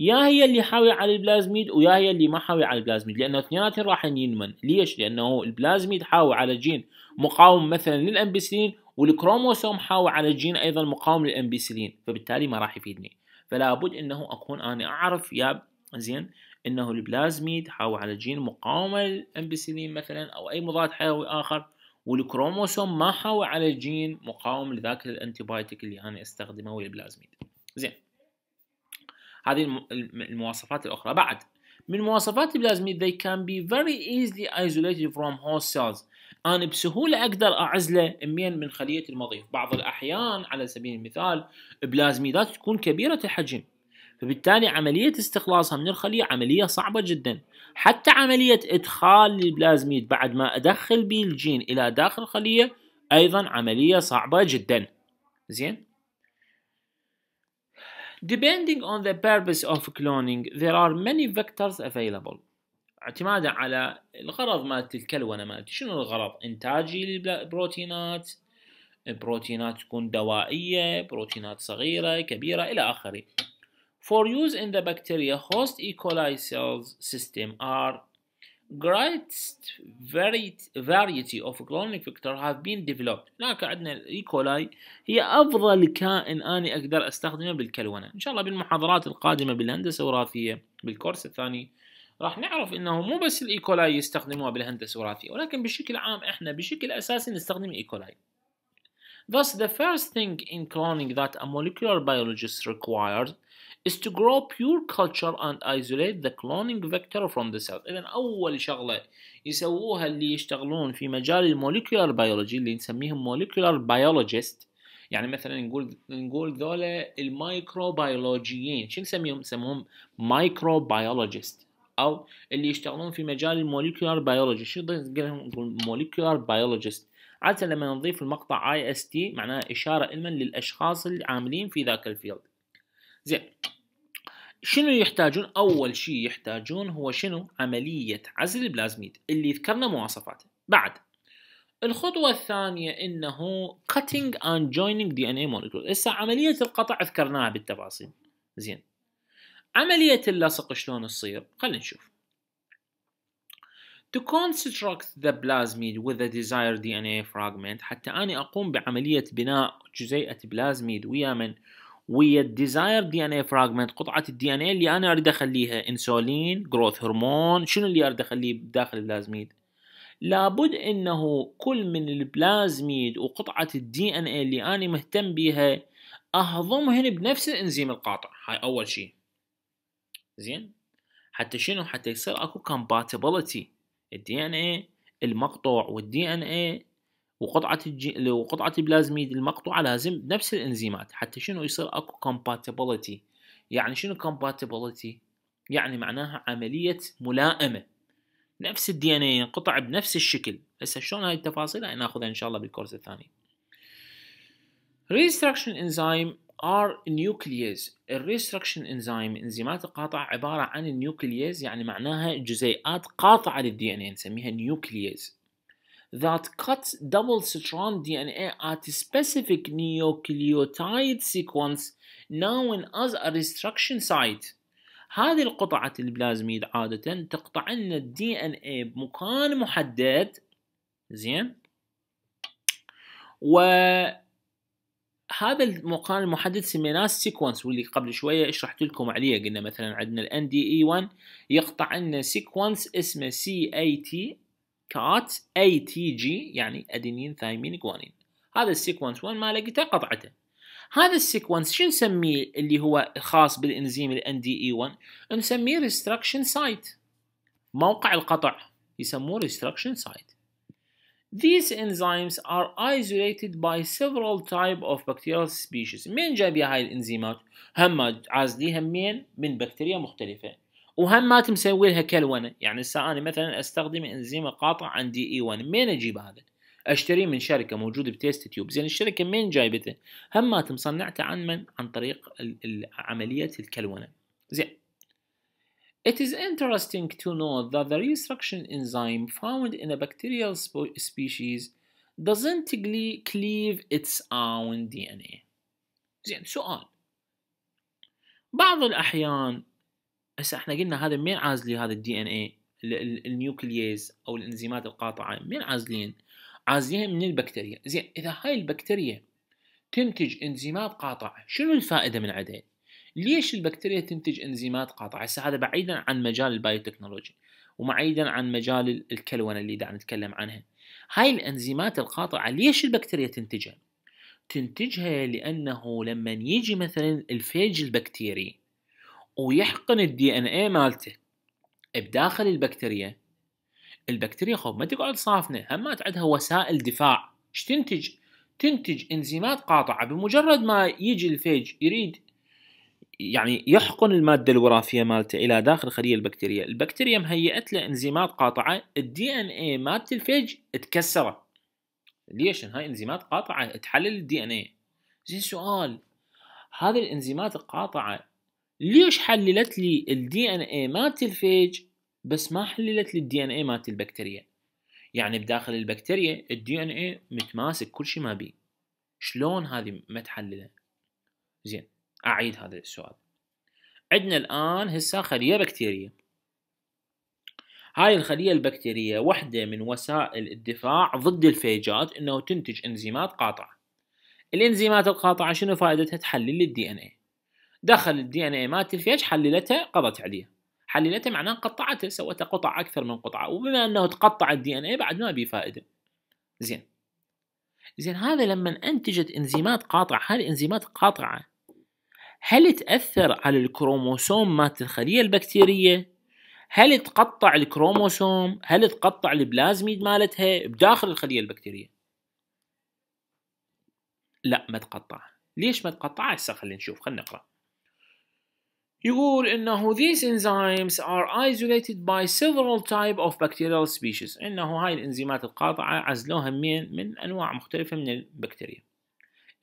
يا هي اللي حاوي على البلازميد ويا هي اللي ما حاوي على البلازميد لانه اثنيناتهم راح ينمن ليش؟ لانه البلازميد حاوي على جين مقاوم مثلا للامبيسلين والكروموسوم حاوي على جين ايضا مقاوم للامبيسلين فبالتالي ما راح يفيدني فلا بد انه اكون انا اعرف يا زين انه البلازميد حاوي على جين مقاومه للامبيسلين مثلا او اي مضاد حيوي اخر والكروموسوم ما حاوي على جين مقاوم لذاك الانتيبايتيك اللي انا استخدمه والبلازميد زين هذه المواصفات الأخرى بعد من مواصفات البلازميد they can be very easily isolated from host cells أنا بسهولة أقدر أعزله من من خلية المضيف بعض الأحيان على سبيل المثال بلازميدات تكون كبيرة الحجم فبالتالي عملية استخلاصها من الخلية عملية صعبة جدا حتى عملية إدخال البلازميد بعد ما أدخل به الجين إلى داخل الخلية أيضا عملية صعبة جدا زين Depending on the purpose of cloning, there are many vectors available. اعتمادا على الغرض مالت الكلونه مالتي، شنو الغرض؟ انتاجي للبروتينات، بروتينات تكون دوائيه، بروتينات صغيره، كبيره الى اخره. For use in the bacteria host E. coli cells system are great variety of cloning vector have been developed هناك عندنا الايكولاي هي افضل كائن اني اقدر استخدمه بالكلونه ان شاء الله بالمحاضرات القادمه بالهندسه الوراثيه بالكورس الثاني راح نعرف انه مو بس الايكولاي يستخدموها بالهندسه الوراثيه ولكن بشكل عام احنا بشكل اساسي نستخدم ايكولاي Thus, the first thing in cloning that a molecular biologist requires is to grow pure culture and isolate the cloning vector from the cell إذا أول شغلة يسووها اللي يشتغلون في مجال الموليكولار بيولوجي اللي نسميهم موليكولار بيولوجيست يعني مثلا نقول نقول ذولا المايكروبيولوجيين شو نسميهم نسميهم مايكروبيولوجيست او اللي يشتغلون في مجال الموليكولار بيولوجي شو نقول موليكولار بيولوجيست عاده لما نضيف المقطع اي اس تي معناها اشاره علما للاشخاص العاملين في ذاك الفيلد زين شنو يحتاجون اول شيء يحتاجون هو شنو عمليه عزل البلازميد اللي ذكرنا مواصفاته بعد الخطوة الثانية انه cutting and joining DNA molecule هسه عملية القطع ذكرناها بالتفاصيل زين عملية اللصق شلون تصير خلينا نشوف to construct the plasmid with the desired DNA fragment حتى أني أقوم بعملية بناء جزيئة بلازميد ويا من ويا الديزاير دي ان اي فراجمنت قطعه الدي ان اي اللي انا اريد اخليها انسولين جروث هرمون شنو اللي اريد اخليه داخل البلازميد لابد انه كل من البلازميد وقطعه الدي ان اي اللي انا مهتم بيها اهضمهن بنفس الانزيم القاطع هاي اول شيء زين حتى شنو حتى يصير اكو كومباتيبلتي الدي ان اي المقطوع والدي ان اي وقطعة الجي... وقطعة البلازميد المقطوعة لازم نفس الانزيمات حتى شنو يصير اكو كومباتيبلتي يعني شنو كومباتيبلتي يعني معناها عملية ملائمة نفس الدي ان اي ينقطع بنفس الشكل هسه شلون هاي التفاصيل هاي ناخذها ان شاء الله بالكورس الثاني ريستراكشن انزيم ار nuclease الريستركشن انزيم انزيمات القاطعة عبارة عن النيوكليز يعني معناها جزيئات قاطعة للدي ان اي نسميها نيوكليز that cuts double-strand DNA at a specific nucleotide sequence known as a restriction site. هذه القطعة البلازميد عادة تقطع لنا ال DNA بمكان محدد زين وهذا المكان المحدد سميناه sequence واللي قبل شويه شرحت لكم عليه قلنا مثلا عندنا الـ nde 1 يقطع لنا سيكونس اسمه CAT كات اي تي جي يعني ادينين ثايمين جوانين هذا السيكونس 1 ما لقيته قطعته هذا السيكونس شو نسميه اللي هو خاص بالانزيم ان دي اي 1 نسميه ريستركشن سايت موقع القطع يسموه ريستركشن سايت These enzymes are isolated by several type of bacterial species. من جاب هاي الانزيمات؟ هم عازلي همين من بكتيريا مختلفة. وهم ما تمسوي لها كلونه يعني هسه انا مثلا استخدم انزيم قاطع عندي اي 1 منين اجيب هذا؟ اشتريه من شركه موجوده بتيست تيوب زين الشركه منين جايبته؟ هم ما تمصنعته عن من؟ عن طريق عمليه الكلونه زين It is interesting to note that the restruction enzyme found in a bacterial species doesn't cleave its own DNA. زين سؤال بعض الأحيان هسه احنا قلنا هذا مين عازلي هذا الدي ان اي النيوكلييز او الانزيمات القاطعه مين عازلين؟ عازلين من البكتيريا، زين اذا هاي البكتيريا تنتج انزيمات قاطعه، شنو الفائده من عدها ليش البكتيريا تنتج انزيمات قاطعه؟ هسه هذا بعيدا عن مجال البايوتكنولوجي وبعيدا عن مجال الكلونه اللي قاعد نتكلم عنها. هاي الانزيمات القاطعه ليش البكتيريا تنتجها؟ تنتجها لانه لما يجي مثلا الفيج البكتيري ويحقن الدي ان اي مالته بداخل البكتيريا البكتيريا خب ما تقعد صافنه هم ما تعدها وسائل دفاع ايش تنتج تنتج انزيمات قاطعه بمجرد ما يجي الفيج يريد يعني يحقن الماده الوراثيه مالته الى داخل خليه البكتيريا البكتيريا مهيئت له انزيمات قاطعه الدي ان اي مالت الفيج تكسره ليش هاي انزيمات قاطعه تحلل الدي ان اي زين سؤال هذه الانزيمات القاطعه ليش حللت لي الدي ان اي مالت الفيج بس ما حللت لي الدي ان اي مالت البكتيريا يعني بداخل البكتيريا الدي ان اي متماسك كل شيء ما بيه شلون هذه تحلله زين اعيد هذا السؤال عندنا الان هسه خليه بكتيريه هاي الخليه البكتيريه واحده من وسائل الدفاع ضد الفيجات انه تنتج انزيمات قاطعه الانزيمات القاطعه شنو فائدتها تحلل الدي ان اي دخل الدي ان اي مالت الفيج حللته قضت عليه حللته معناه قطعته سوته قطع اكثر من قطعه وبما انه تقطع الدي ان اي بعد ما بي فائده زين زين هذا لما انتجت انزيمات قاطعه هذه انزيمات قاطعه هل تاثر على الكروموسوم مالت الخليه البكتيريه هل تقطع الكروموسوم هل تقطع البلازميد مالتها بداخل الخليه البكتيريه لا ما تقطع ليش ما تقطع هسه خلينا نشوف خلينا نقرا يقول انه these enzymes are isolated by several type of bacterial species انه هاي الانزيمات القاطعة عزلوها من من انواع مختلفة من البكتيريا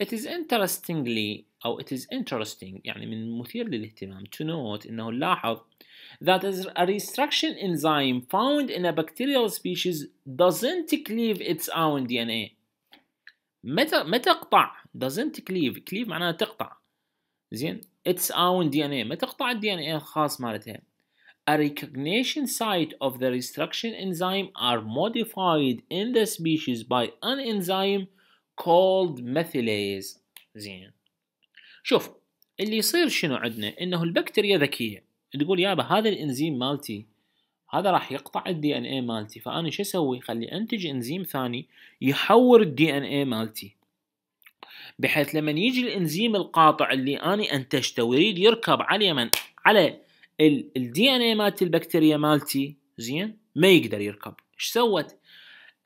it is interestingly أو it is interesting يعني من مثير للاهتمام to note أنه لاحظ that a restriction enzyme found in a bacterial species doesn't cleave its own DNA متى متى تقطع doesn't cleave cleave معناها تقطع زين اتس اون دي ان اي ما تقطع الدي ان اي الخاص مالتها A recognition site of the restriction enzyme are modified in the species by an enzyme called methylase زين شوف اللي يصير شنو عندنا انه البكتيريا ذكيه تقول يابا هذا الانزيم مالتي هذا راح يقطع الدي ان اي مالتي فانا شو اسوي خلي انتج انزيم ثاني يحور الدي ان اي مالتي بحيث لما يجي الانزيم القاطع اللي انا انتجته ويريد يركب على من على الدي ان اي مالت البكتيريا مالتي زين ما يقدر يركب ايش سوت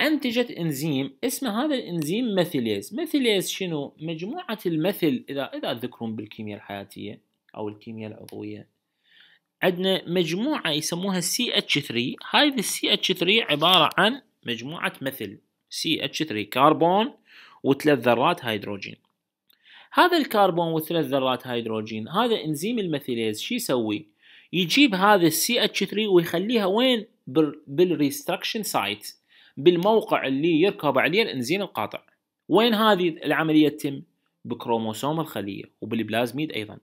انتجت انزيم اسمه هذا الانزيم ميثيليز ميثيليز شنو مجموعه المثل اذا اذا تذكرون بالكيمياء الحياتيه او الكيمياء العضويه عندنا مجموعه يسموها ch 3 هاي ال ch 3 عباره عن مجموعه مثل ch 3 كربون وثلاث ذرات هيدروجين هذا الكربون وثلاث ذرات هيدروجين هذا انزيم الميثيليز شو يسوي يجيب هذا السي اتش 3 ويخليها وين بالريستركشن سايت بالموقع اللي يركب عليه الانزيم القاطع وين هذه العمليه تتم بكروموسوم الخليه وبالبلازميد ايضا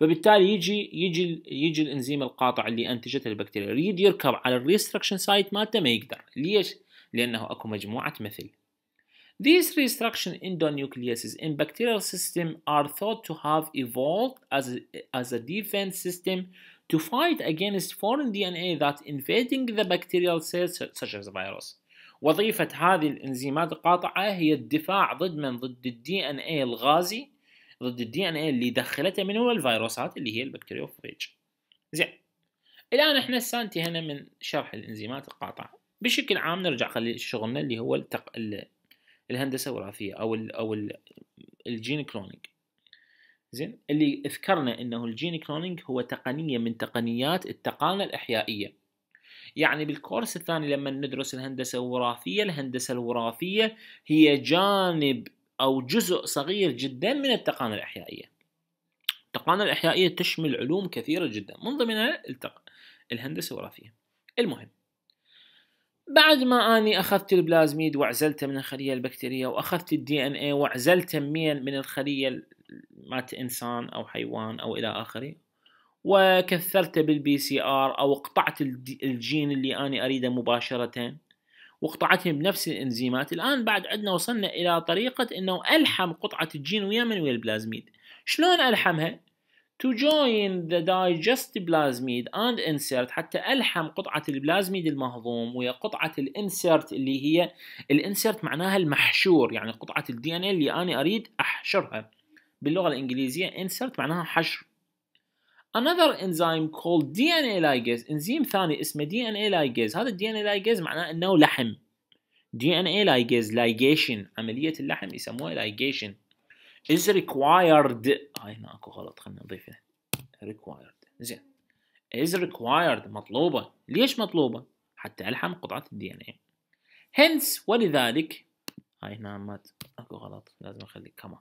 فبالتالي يجي يجي يجي الانزيم القاطع اللي انتجته البكتيريا يريد يركب على الريستركشن سايت مالته ما يقدر ليش لانه اكو مجموعه مثل These restriction endonucleases in bacterial system are thought to have evolved as a, as a defense system to fight against foreign DNA that invading the bacterial cells such as virus. وظيفة هذه الانزيمات القاطعة هي الدفاع ضد من ضد الدي ان الغازي ضد الدي ان اللي دخلته من هو الفيروسات اللي هي البكتيريوفيج. زين الان احنا سانتي هنا من شرح الانزيمات القاطعة. بشكل عام نرجع خلي شغلنا اللي هو التق... الهندسه الوراثيه او الـ او الـ الجين كلونينج زين اللي ذكرنا انه الجين كلونينج هو تقنيه من تقنيات التقانه الاحيائيه يعني بالكورس الثاني لما ندرس الهندسه الوراثيه الهندسه الوراثيه هي جانب او جزء صغير جدا من التقانه الاحيائيه التقانه الاحيائيه تشمل علوم كثيره جدا من ضمنها الهندسه الوراثيه المهم بعد ما اني اخذت البلازميد وعزلته من الخليه البكتيريه واخذت الدي ان اي وعزلته من من الخليه مات انسان او حيوان او الى اخره وكثرته بالبي سي ار او قطعت الجين اللي اني اريده مباشره وقطعته بنفس الانزيمات الان بعد عندنا وصلنا الى طريقه انه الحم قطعه الجين ويا من ويا البلازميد شلون الحمها to join the digest plasmid and insert حتى ألحم قطعة البلازميد المهضوم ويا قطعة الانسرت اللي هي الانسرت معناها المحشور يعني قطعة الدي ان اللي أنا أريد أحشرها باللغة الإنجليزية insert معناها حشر another enzyme called DNA ligase انزيم ثاني اسمه DNA ligase هذا DNA ligase معناه أنه لحم DNA ligase ligation عملية اللحم يسموها ligation is required هاي هنا اكو غلط خلينا نضيف هنا required زين is required مطلوبة ليش مطلوبة؟ حتى ألحم قطعة الدي ان اي هنس ولذلك هاي هنا مات اكو غلط لازم اخلي كما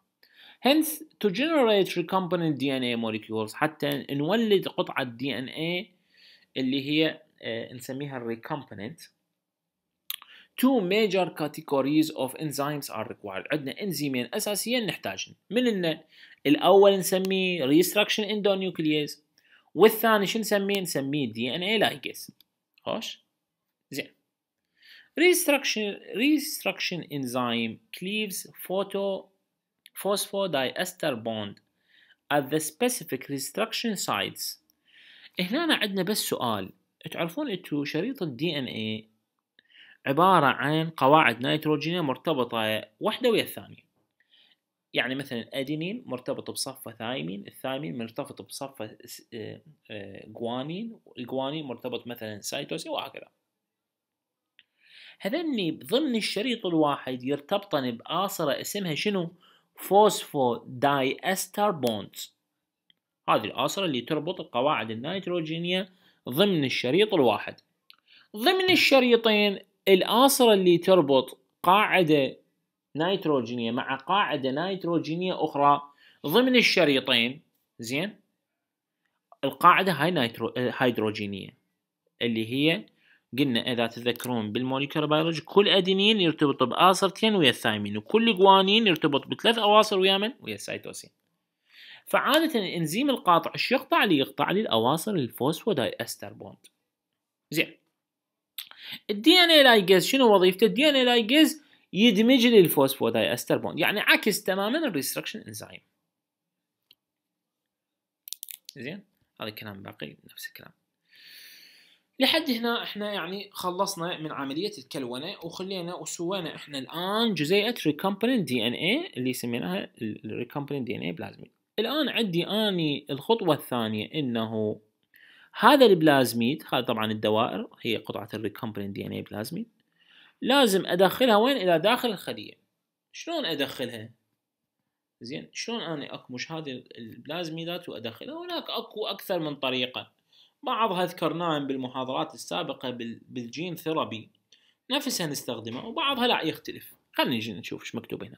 هنس to generate recombinant DNA molecules حتى نولد قطعة دي ان اي اللي هي آه، نسميها الريكومبننت two major categories of enzymes are required عندنا انزيمين اساسيين نحتاجهم من إن الاول نسميه restriction endonuclease والثاني شو نسميه نسميه دي ان اي لايجيز خوش زين restriction restriction enzyme cleaves photo phosphodiester bond at the specific restriction sites هنا عندنا بس سؤال تعرفون انتو شريط الدي ان اي عبارة عن قواعد نيتروجينية مرتبطة واحدة ويا الثانية يعني مثلا الأدينين مرتبط بصفة ثايمين الثايمين مرتبط بصفة آه، آه، جوانين الجوانين مرتبط مثلا سايتوسين وهكذا هذني ضمن الشريط الواحد يرتبطن بآصرة اسمها شنو داي استر بونز هذه الآصرة اللي تربط القواعد النيتروجينية ضمن الشريط الواحد ضمن الشريطين الآصرة اللي تربط قاعدة نيتروجينية مع قاعدة نيتروجينية أخرى ضمن الشريطين زين القاعدة هاي نيترو آه، هيدروجينية اللي هي قلنا إذا تذكرون بالموليكولر بيولوجي كل أدينين يرتبط بآصرتين ويا الثايمين وكل جوانين يرتبط بثلاث أواصر ويا من؟ ويا السيتوسين فعادة الإنزيم القاطع شو يقطع لي؟ يقطع لي الأواصر الفوسفوداي أستر بوند زين الدي ان اي لايجيز شنو وظيفته؟ الدي ان اي لايجيز يدمج لي الفوسفوداي استر بوند يعني عكس تماما الريستركشن انزيم زين هذا الكلام باقي نفس الكلام لحد هنا احنا يعني خلصنا من عملية الكلونة وخلينا وسوينا احنا الان جزيئة ريكومبننت دي ان اي اللي سميناها الريكومبننت دي ان اي بلازمين الان عندي اني الخطوة الثانية انه هذا البلازميد هذا طبعا الدوائر هي قطعة الريكومبننت دي ان اي بلازميد لازم ادخلها وين الى داخل الخلية شلون ادخلها زين شلون انا اكمش هذه البلازميدات وادخلها هناك اكو اكثر من طريقة بعضها ذكرناها بالمحاضرات السابقة بالجين ثيرابي نفسها نستخدمه وبعضها لا يختلف خلينا نجي نشوف ايش مكتوب هنا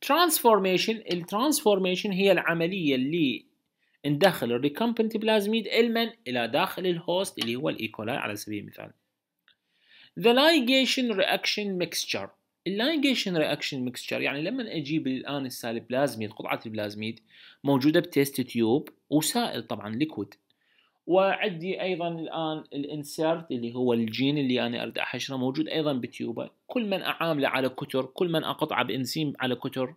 ترانسفورميشن الترانسفورميشن هي العملية اللي ندخل الريكومبنت بلازميد المن الى داخل الهوست اللي هو الايكولاي على سبيل المثال the ligation reaction mixture اللايجيشن رياكشن ميكستشر يعني لما اجيب الان السالب بلازميد قطعه البلازميد موجوده بتيست تيوب وسائل طبعا ليكويد وعندي ايضا الان الانسيرت اللي هو الجين اللي انا اريد احشره موجود ايضا بتيوبه كل من اعامله على كتر كل من اقطعه بانزيم على كتر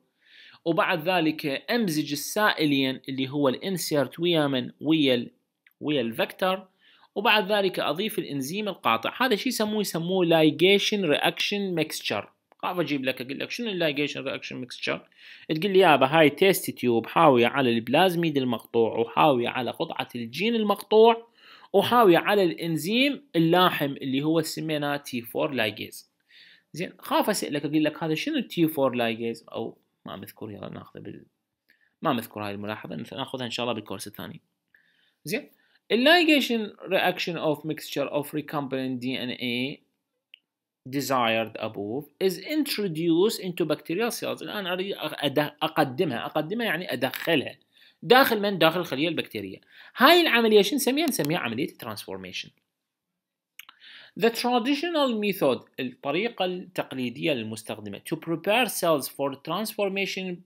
وبعد ذلك امزج السائلين اللي هو الانسيرت ويا من ويا ال ويا الفكتور وبعد ذلك اضيف الانزيم القاطع هذا شو يسموه يسموه لايجيشن رياكشن ميكستشر قاعد اجيب لك اقول لك شنو اللايجيشن رياكشن ميكستشر تقول لي يابا هاي تيست تيوب حاويه على البلازميد المقطوع وحاويه على قطعه الجين المقطوع وحاويه على الانزيم اللاحم اللي هو سميناه تي 4 لايجيز زين خاف اسالك اقول لك هذا شنو تي 4 لايجيز او ما مذكور يلا ناخذه بال ما مذكور هاي الملاحظة ناخذها إن شاء الله بالكورس الثاني زين الليجيشن ميكستشر اوف mixture دي ان اي desired above is introduced into bacterial cells الآن أريد أقدمها أقدمها يعني أدخلها داخل من؟ داخل الخلية البكتيرية هاي العملية شو نسميها؟ نسميها عملية ترانسفورميشن The traditional method الطريقة التقليدية المستخدمة to prepare cells for transformation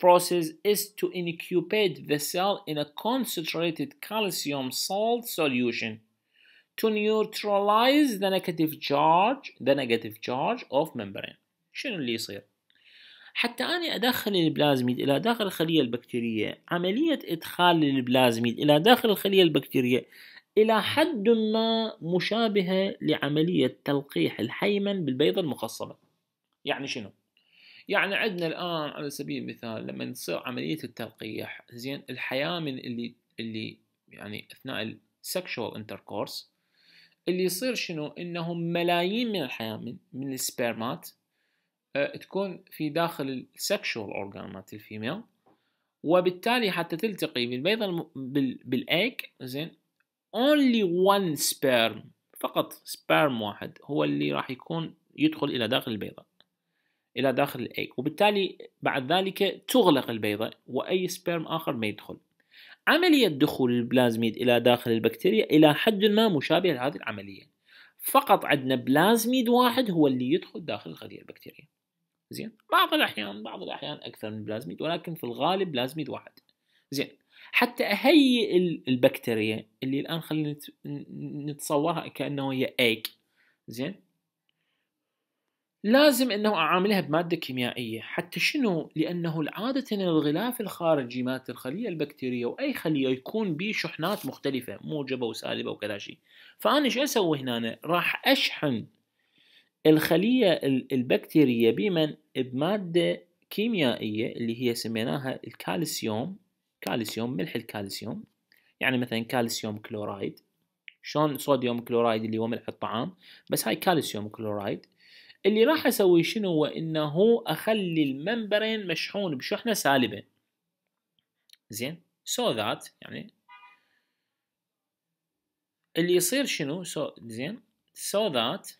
process is to incubate the cell in a concentrated calcium salt solution to neutralize the negative charge the negative charge of membrane شنو اللي يصير؟ حتى أنا أدخل البلازميد إلى داخل الخلية البكتيرية عملية إدخال البلازميد إلى داخل الخلية البكتيرية إلى حد ما مشابهة لعملية تلقيح الحيمن بالبيضة المخصبة يعني شنو؟ يعني عندنا الآن على سبيل المثال لما تصير عملية التلقيح زين الحيامن اللي اللي يعني أثناء السكشوال انتركورس اللي يصير شنو انهم ملايين من الحيامن من السبيرمات أه تكون في داخل السكشوال اورجان مالت الفيميل وبالتالي حتى تلتقي بالبيضه الم... بال... زين only one sperm فقط sperm واحد هو اللي راح يكون يدخل إلى داخل البيضة إلى داخل الأيك وبالتالي بعد ذلك تغلق البيضة وأي سبرم آخر ما يدخل عملية دخول البلازميد إلى داخل البكتيريا إلى حد ما مشابهة لهذه العملية فقط عندنا بلازميد واحد هو اللي يدخل داخل الخلية البكتيرية زين بعض الأحيان بعض الأحيان أكثر من بلازميد ولكن في الغالب بلازميد واحد زين حتى أهيئ البكتيريا اللي الآن خلينا نتصورها كأنه هي ايك زين لازم أنه أعاملها بمادة كيميائية حتى شنو لأنه عادة الغلاف الخارجي مالت الخلية البكتيرية وأي خلية يكون به شحنات مختلفة موجبة وسالبة وكذا شيء فأنا شو أسوي هنا راح أشحن الخلية البكتيرية بمن بمادة كيميائية اللي هي سميناها الكالسيوم كالسيوم ملح الكالسيوم يعني مثلا كالسيوم كلورايد شلون صوديوم كلورايد اللي هو ملح الطعام بس هاي كالسيوم كلورايد اللي راح اسوي شنو هو انه اخلي الممبرين مشحون بشحنه سالبه زين سو so ذات يعني اللي يصير شنو سو so, زين سو so ذات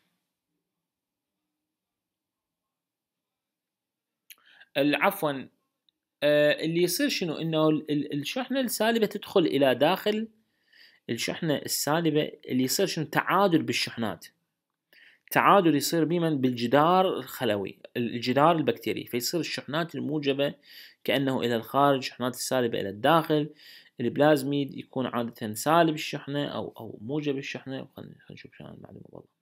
عفوا آه، اللي يصير شنو انه الشحنه السالبه تدخل الى داخل الشحنه السالبه اللي يصير شنو تعادل بالشحنات تعادل يصير بمن بالجدار الخلوي الجدار البكتيري فيصير الشحنات الموجبه كانه الى الخارج الشحنات السالبه الى الداخل البلازميد يكون عاده سالب الشحنه او او موجب الشحنه خلينا نشوف شنو المعلومه والله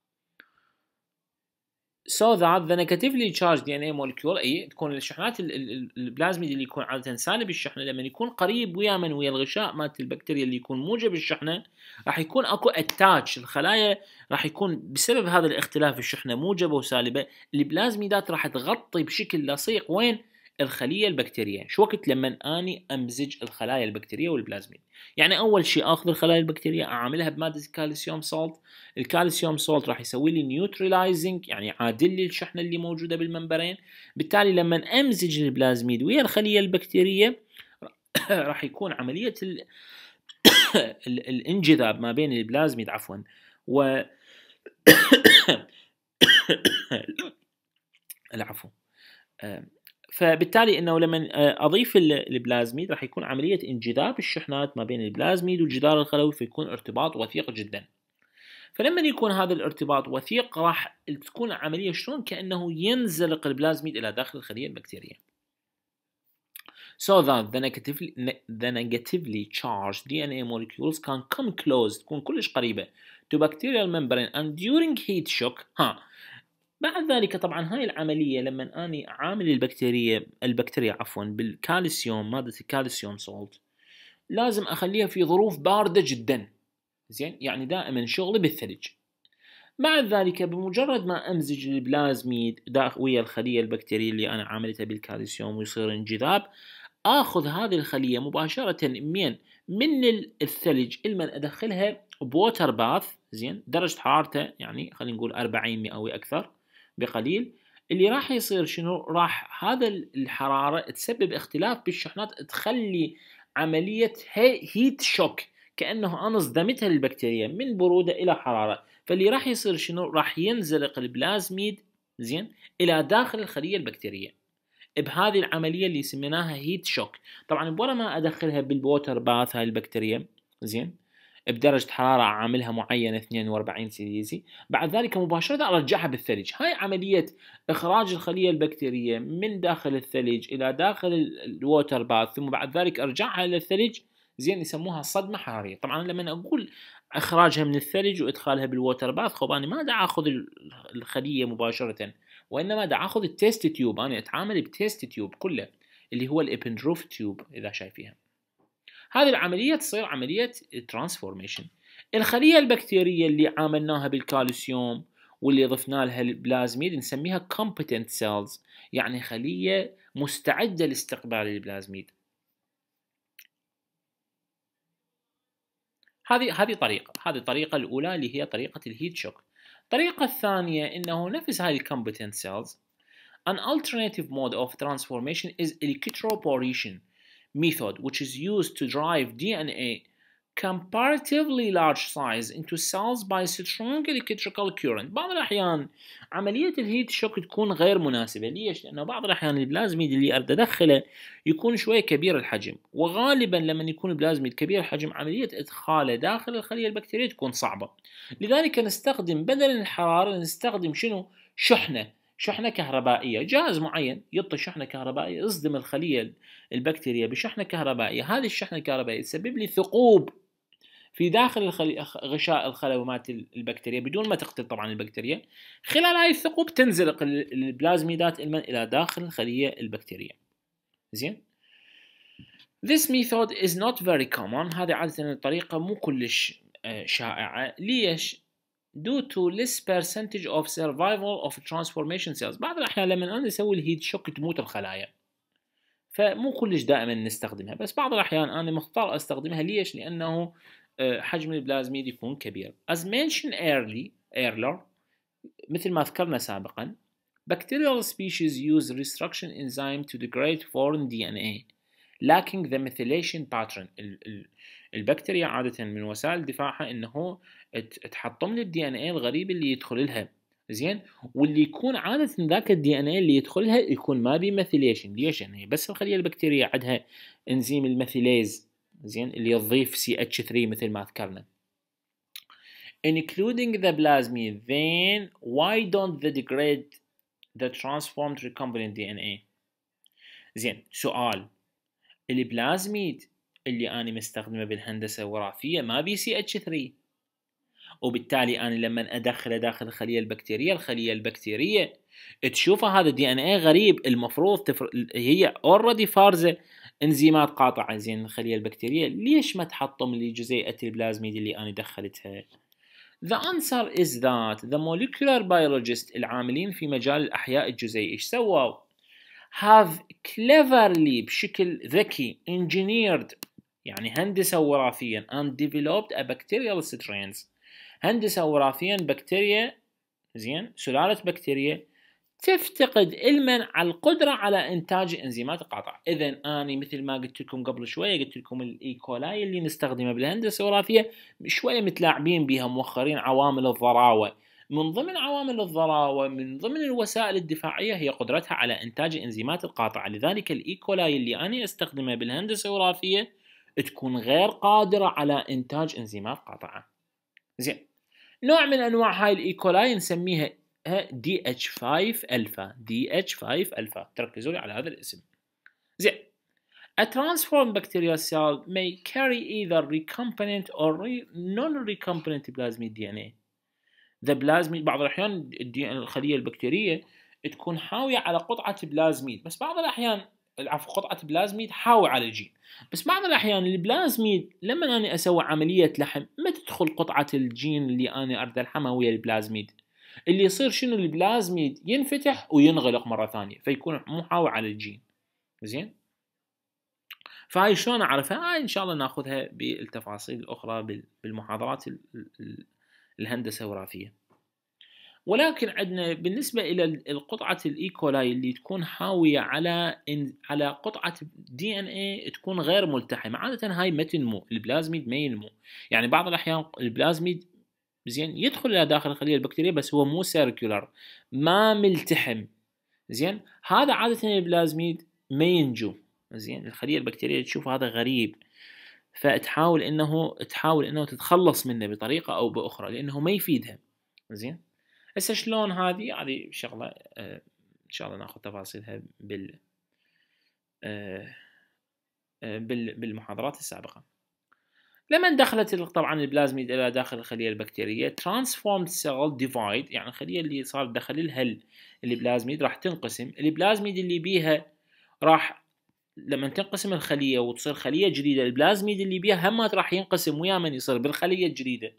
so that the negatively charged DNA molecule اي تكون الشحنات البلازمي اللي يكون عاده سالب الشحنه لما يكون قريب ويا من ويا الغشاء مالت البكتيريا اللي يكون موجب الشحنه راح يكون اكو اتاتش الخلايا راح يكون بسبب هذا الاختلاف الشحنه موجبه وسالبه البلازميدات راح تغطي بشكل لصيق وين الخليه البكتيريه شو وقت لما اني امزج الخلايا البكتيريه والبلازمين يعني اول شيء اخذ الخلايا البكتيريه اعاملها بماده كالسيوم سولت الكالسيوم سولت راح يسوي لي نيوترلايزنج يعني يعادل لي الشحنه اللي موجوده بالمنبرين بالتالي لما امزج البلازميد ويا الخليه البكتيريه راح يكون عمليه ال... الانجذاب ما بين البلازميد عفوا و العفو فبالتالي انه لما آه، اضيف البلازميد راح يكون عمليه انجذاب الشحنات ما بين البلازميد والجدار الخلوي فيكون ارتباط وثيق جدا. فلما يكون هذا الارتباط وثيق راح تكون عمليه شلون كانه ينزلق البلازميد الى داخل الخليه البكتيريه. so that the negatively, the negatively charged DNA molecules can come close تكون كلش قريبة to bacterial membrane and during heat shock ها بعد ذلك طبعا هاي العمليه لما اني اعامل البكتيريا البكتيريا عفوا بالكالسيوم ماده الكالسيوم سولت لازم اخليها في ظروف بارده جدا زين يعني دائما شغلي بالثلج مع ذلك بمجرد ما امزج البلازميد ويا الخليه البكتيريه اللي انا عاملتها بالكالسيوم ويصير انجذاب اخذ هذه الخليه مباشره من من الثلج لما ادخلها بوتر باث زين درجه حرارته يعني خلينا نقول 40 مئوي اكثر بقليل اللي راح يصير شنو راح هذا الحراره تسبب اختلاف بالشحنات تخلي عمليه هيت شوك كانه انا صدمتها البكتيريا من بروده الى حراره فاللي راح يصير شنو راح ينزلق البلازميد زين الى داخل الخليه البكتيريه بهذه العمليه اللي سميناها هيت شوك طبعا ولا ما ادخلها بالووتر باث هاي البكتيريا زين بدرجة حرارة عاملها معينة 42 سيليزي بعد ذلك مباشرة أرجعها بالثلج هاي عملية إخراج الخلية البكتيرية من داخل الثلج إلى داخل الووتر باث ثم بعد ذلك أرجعها إلى الثلج زين يسموها صدمة حرارية طبعا لما أقول إخراجها من الثلج وإدخالها بالووتر باث خب أنا ما دا أخذ الخلية مباشرة وإنما دا أخذ التيست تيوب أنا أتعامل بتيست تيوب كله اللي هو الإبندروف تيوب إذا شايفيها هذه العملية تصير عملية ترانسفورميشن الخلية البكتيرية اللي عاملناها بالكالسيوم واللي ضفنا لها البلازميد نسميها competent cells يعني خلية مستعدة لاستقبال البلازميد هذه هذه طريقة هذه الطريقة الأولى اللي هي طريقة الهيت شوك الطريقة الثانية أنه نفس هذه competent cells An alternative mode of transformation is electroporation method, which is used to drive DNA comparatively large size into cells by strong electrical current بعض الأحيان عملية الهيت شوك تكون غير مناسبة ليش؟ لأنه بعض الأحيان البلازميد اللي أرد أدخله يكون شوي كبير الحجم وغالبا لما يكون البلازميد كبير الحجم عملية إدخاله داخل الخلية البكتيرية تكون صعبة لذلك نستخدم بدل الحرارة نستخدم شنو؟ شحنة شحنه كهربائيه جهاز معين يعطي شحنه كهربائيه يصدم الخليه البكتيريا بشحنه كهربائيه هذه الشحنه الكهربائيه تسبب لي ثقوب في داخل الخلي... غشاء الخلوي مالت البكتيريا بدون ما تقتل طبعا البكتيريا خلال هاي الثقوب تنزلق البلازميدات المن الى داخل الخليه البكتيريا زين This method is not very common هذه عادة الطريقة مو كلش آه، شائعة ليش؟ due to less percentage of survival of transformation cells بعض الأحيان لما أنا أسوي الهيد شوك تموت الخلايا فمو كلش دائما نستخدمها بس بعض الأحيان أنا مختار أستخدمها ليش؟ لأنه آه، حجم البلازميد يكون كبير as mentioned early earlier مثل ما ذكرنا سابقا bacterial species use restriction enzyme to degrade foreign DNA lacking the methylation pattern البكتيريا عادة من وسائل دفاعها أنه تحطم لي الدي ان اي الغريب اللي يدخل لها زين واللي يكون عاده ذاك الدي ان اي اللي يدخل لها يكون ما بي ميثيليشن ليش؟ يعني بس الخليه البكتيريه عندها انزيم الميثيليز زين اللي يضيف سي اتش 3 مثل ما ذكرنا including the plasmid then why don't they degrade the transformed recombinant DNA زين سؤال البلازميد اللي انا مستخدمه بالهندسه الوراثيه ما بي سي اتش 3 وبالتالي انا لما ادخله داخل الخليه البكتيريه الخليه البكتيريه تشوفها هذا الدي ان اي غريب المفروض تفر... هي اوريدي فارزه انزيمات قاطعه زين الخليه البكتيريه ليش ما تحطم لي جزيئه البلازميد اللي انا دخلتها The answer is that the molecular biologist العاملين في مجال الأحياء الجزيئي إيش سووا؟ have cleverly بشكل ذكي engineered يعني هندسة وراثيا and developed a bacterial strains هندسه وراثيا بكتيريا زين سلاله بكتيريا تفتقد المن على القدره على انتاج انزيمات قاطعة اذا اني مثل ما قلت لكم قبل شويه قلت لكم الايكولاي اللي نستخدمه بالهندسه الوراثيه شويه متلاعبين بها موخرين عوامل الضراوه، من ضمن عوامل الضراوه من ضمن الوسائل الدفاعيه هي قدرتها على انتاج انزيمات القاطعه، لذلك الايكولاي اللي أنا استخدمه بالهندسه الوراثيه تكون غير قادره على انتاج انزيمات قاطعه. زين نوع من انواع هاي الايكولاي نسميها دي اتش 5 الفا دي اتش 5 الفا تركزوا لي على هذا الاسم زين A transformed bacterial cell may carry either recombinant or re non-recombinant plasmid DNA. The plasmid بعض الأحيان إيه الخلية البكتيرية تكون حاوية على قطعة بلازميد بس بعض الأحيان عفوا قطعه بلازميد حاوي على الجين بس بعض الاحيان البلازميد لما انا اسوي عمليه لحم ما تدخل قطعه الجين اللي انا اريد الحمها ويا البلازميد اللي يصير شنو البلازميد ينفتح وينغلق مره ثانيه فيكون مو حاوي على الجين زين فهاي شلون اعرفها؟ هاي ان شاء الله ناخذها بالتفاصيل الاخرى بالمحاضرات الهندسه الوراثيه ولكن عندنا بالنسبه الى القطعه الايكولاي اللي تكون حاويه على على قطعه دي ان اي تكون غير ملتحمه عاده هاي ما تنمو البلازميد ما ينمو يعني بعض الاحيان البلازميد زين يدخل الى داخل الخليه البكتيريه بس هو مو سيركولار ما ملتحم زين هذا عاده البلازميد ما ينجو زين الخليه البكتيريه تشوف هذا غريب فتحاول انه تحاول انه تتخلص منه بطريقه او باخرى لانه ما يفيدها زين هسه شلون هذه هذه شغله آه، ان شاء الله ناخذ تفاصيلها بال آه، آه، بال بالمحاضرات السابقه لما دخلت طبعا البلازميد الى داخل الخليه البكتيريه ترانسفورم سيل ديفايد يعني الخليه اللي صار دخل لها البلازميد راح تنقسم البلازميد اللي بيها راح لما تنقسم الخليه وتصير خليه جديده البلازميد اللي بيها هم راح ينقسم ويا من يصير بالخليه الجديده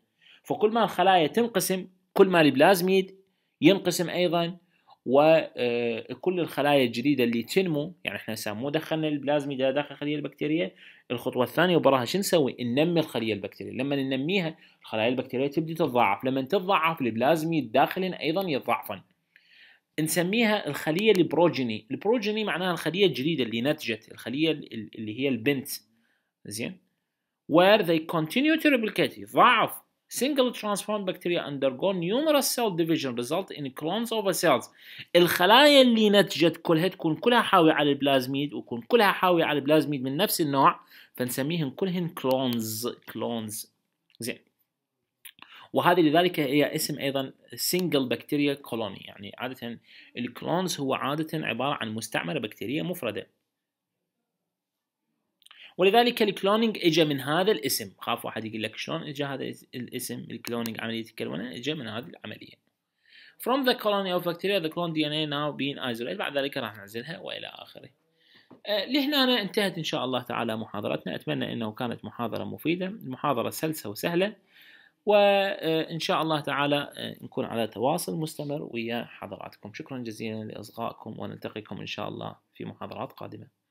فكل ما الخلايا تنقسم كل ما البلازميد ينقسم ايضا وكل آه، الخلايا الجديده اللي تنمو يعني احنا هسه مو دخلنا البلازميد داخل الخليه البكتيريه الخطوه الثانيه وبراها شو نسوي؟ ننمي الخليه البكتيريه، لما ننميها الخلايا البكتيريه تبدي تتضاعف، لما تتضاعف البلازميد داخلا ايضا يتضاعفن. نسميها الخليه البروجيني، البروجيني معناها الخليه الجديده اللي نتجت، الخليه اللي هي البنت. زين؟ where they continue to replicate يتضاعف single transformed bacteria undergo numerous cell division result in clones of cells الخلايا اللي نتجت كلها تكون كلها حاوية على البلازميد وتكون كلها حاوية على البلازميد من نفس النوع فنسميهم كلهن clones كلونز زين وهذه لذلك هي اسم ايضا single bacteria colony يعني عاده الكلونز هو عاده عباره عن مستعمره بكتيريه مفرده ولذلك الكلونينج اجى من هذا الاسم خاف واحد يقول لك شلون اجى هذا الاسم الكلونينج عمليه الكلونه اجى من هذه العمليه From the colony of bacteria the clone DNA now being isolated بعد ذلك راح نعزلها والى اخره. آه، لهنا انتهت ان شاء الله تعالى محاضرتنا، اتمنى انه كانت محاضره مفيده، المحاضره سلسه وسهله وان آه، شاء الله تعالى آه، نكون على تواصل مستمر ويا حضراتكم، شكرا جزيلا لاصغائكم ونلتقيكم ان شاء الله في محاضرات قادمه.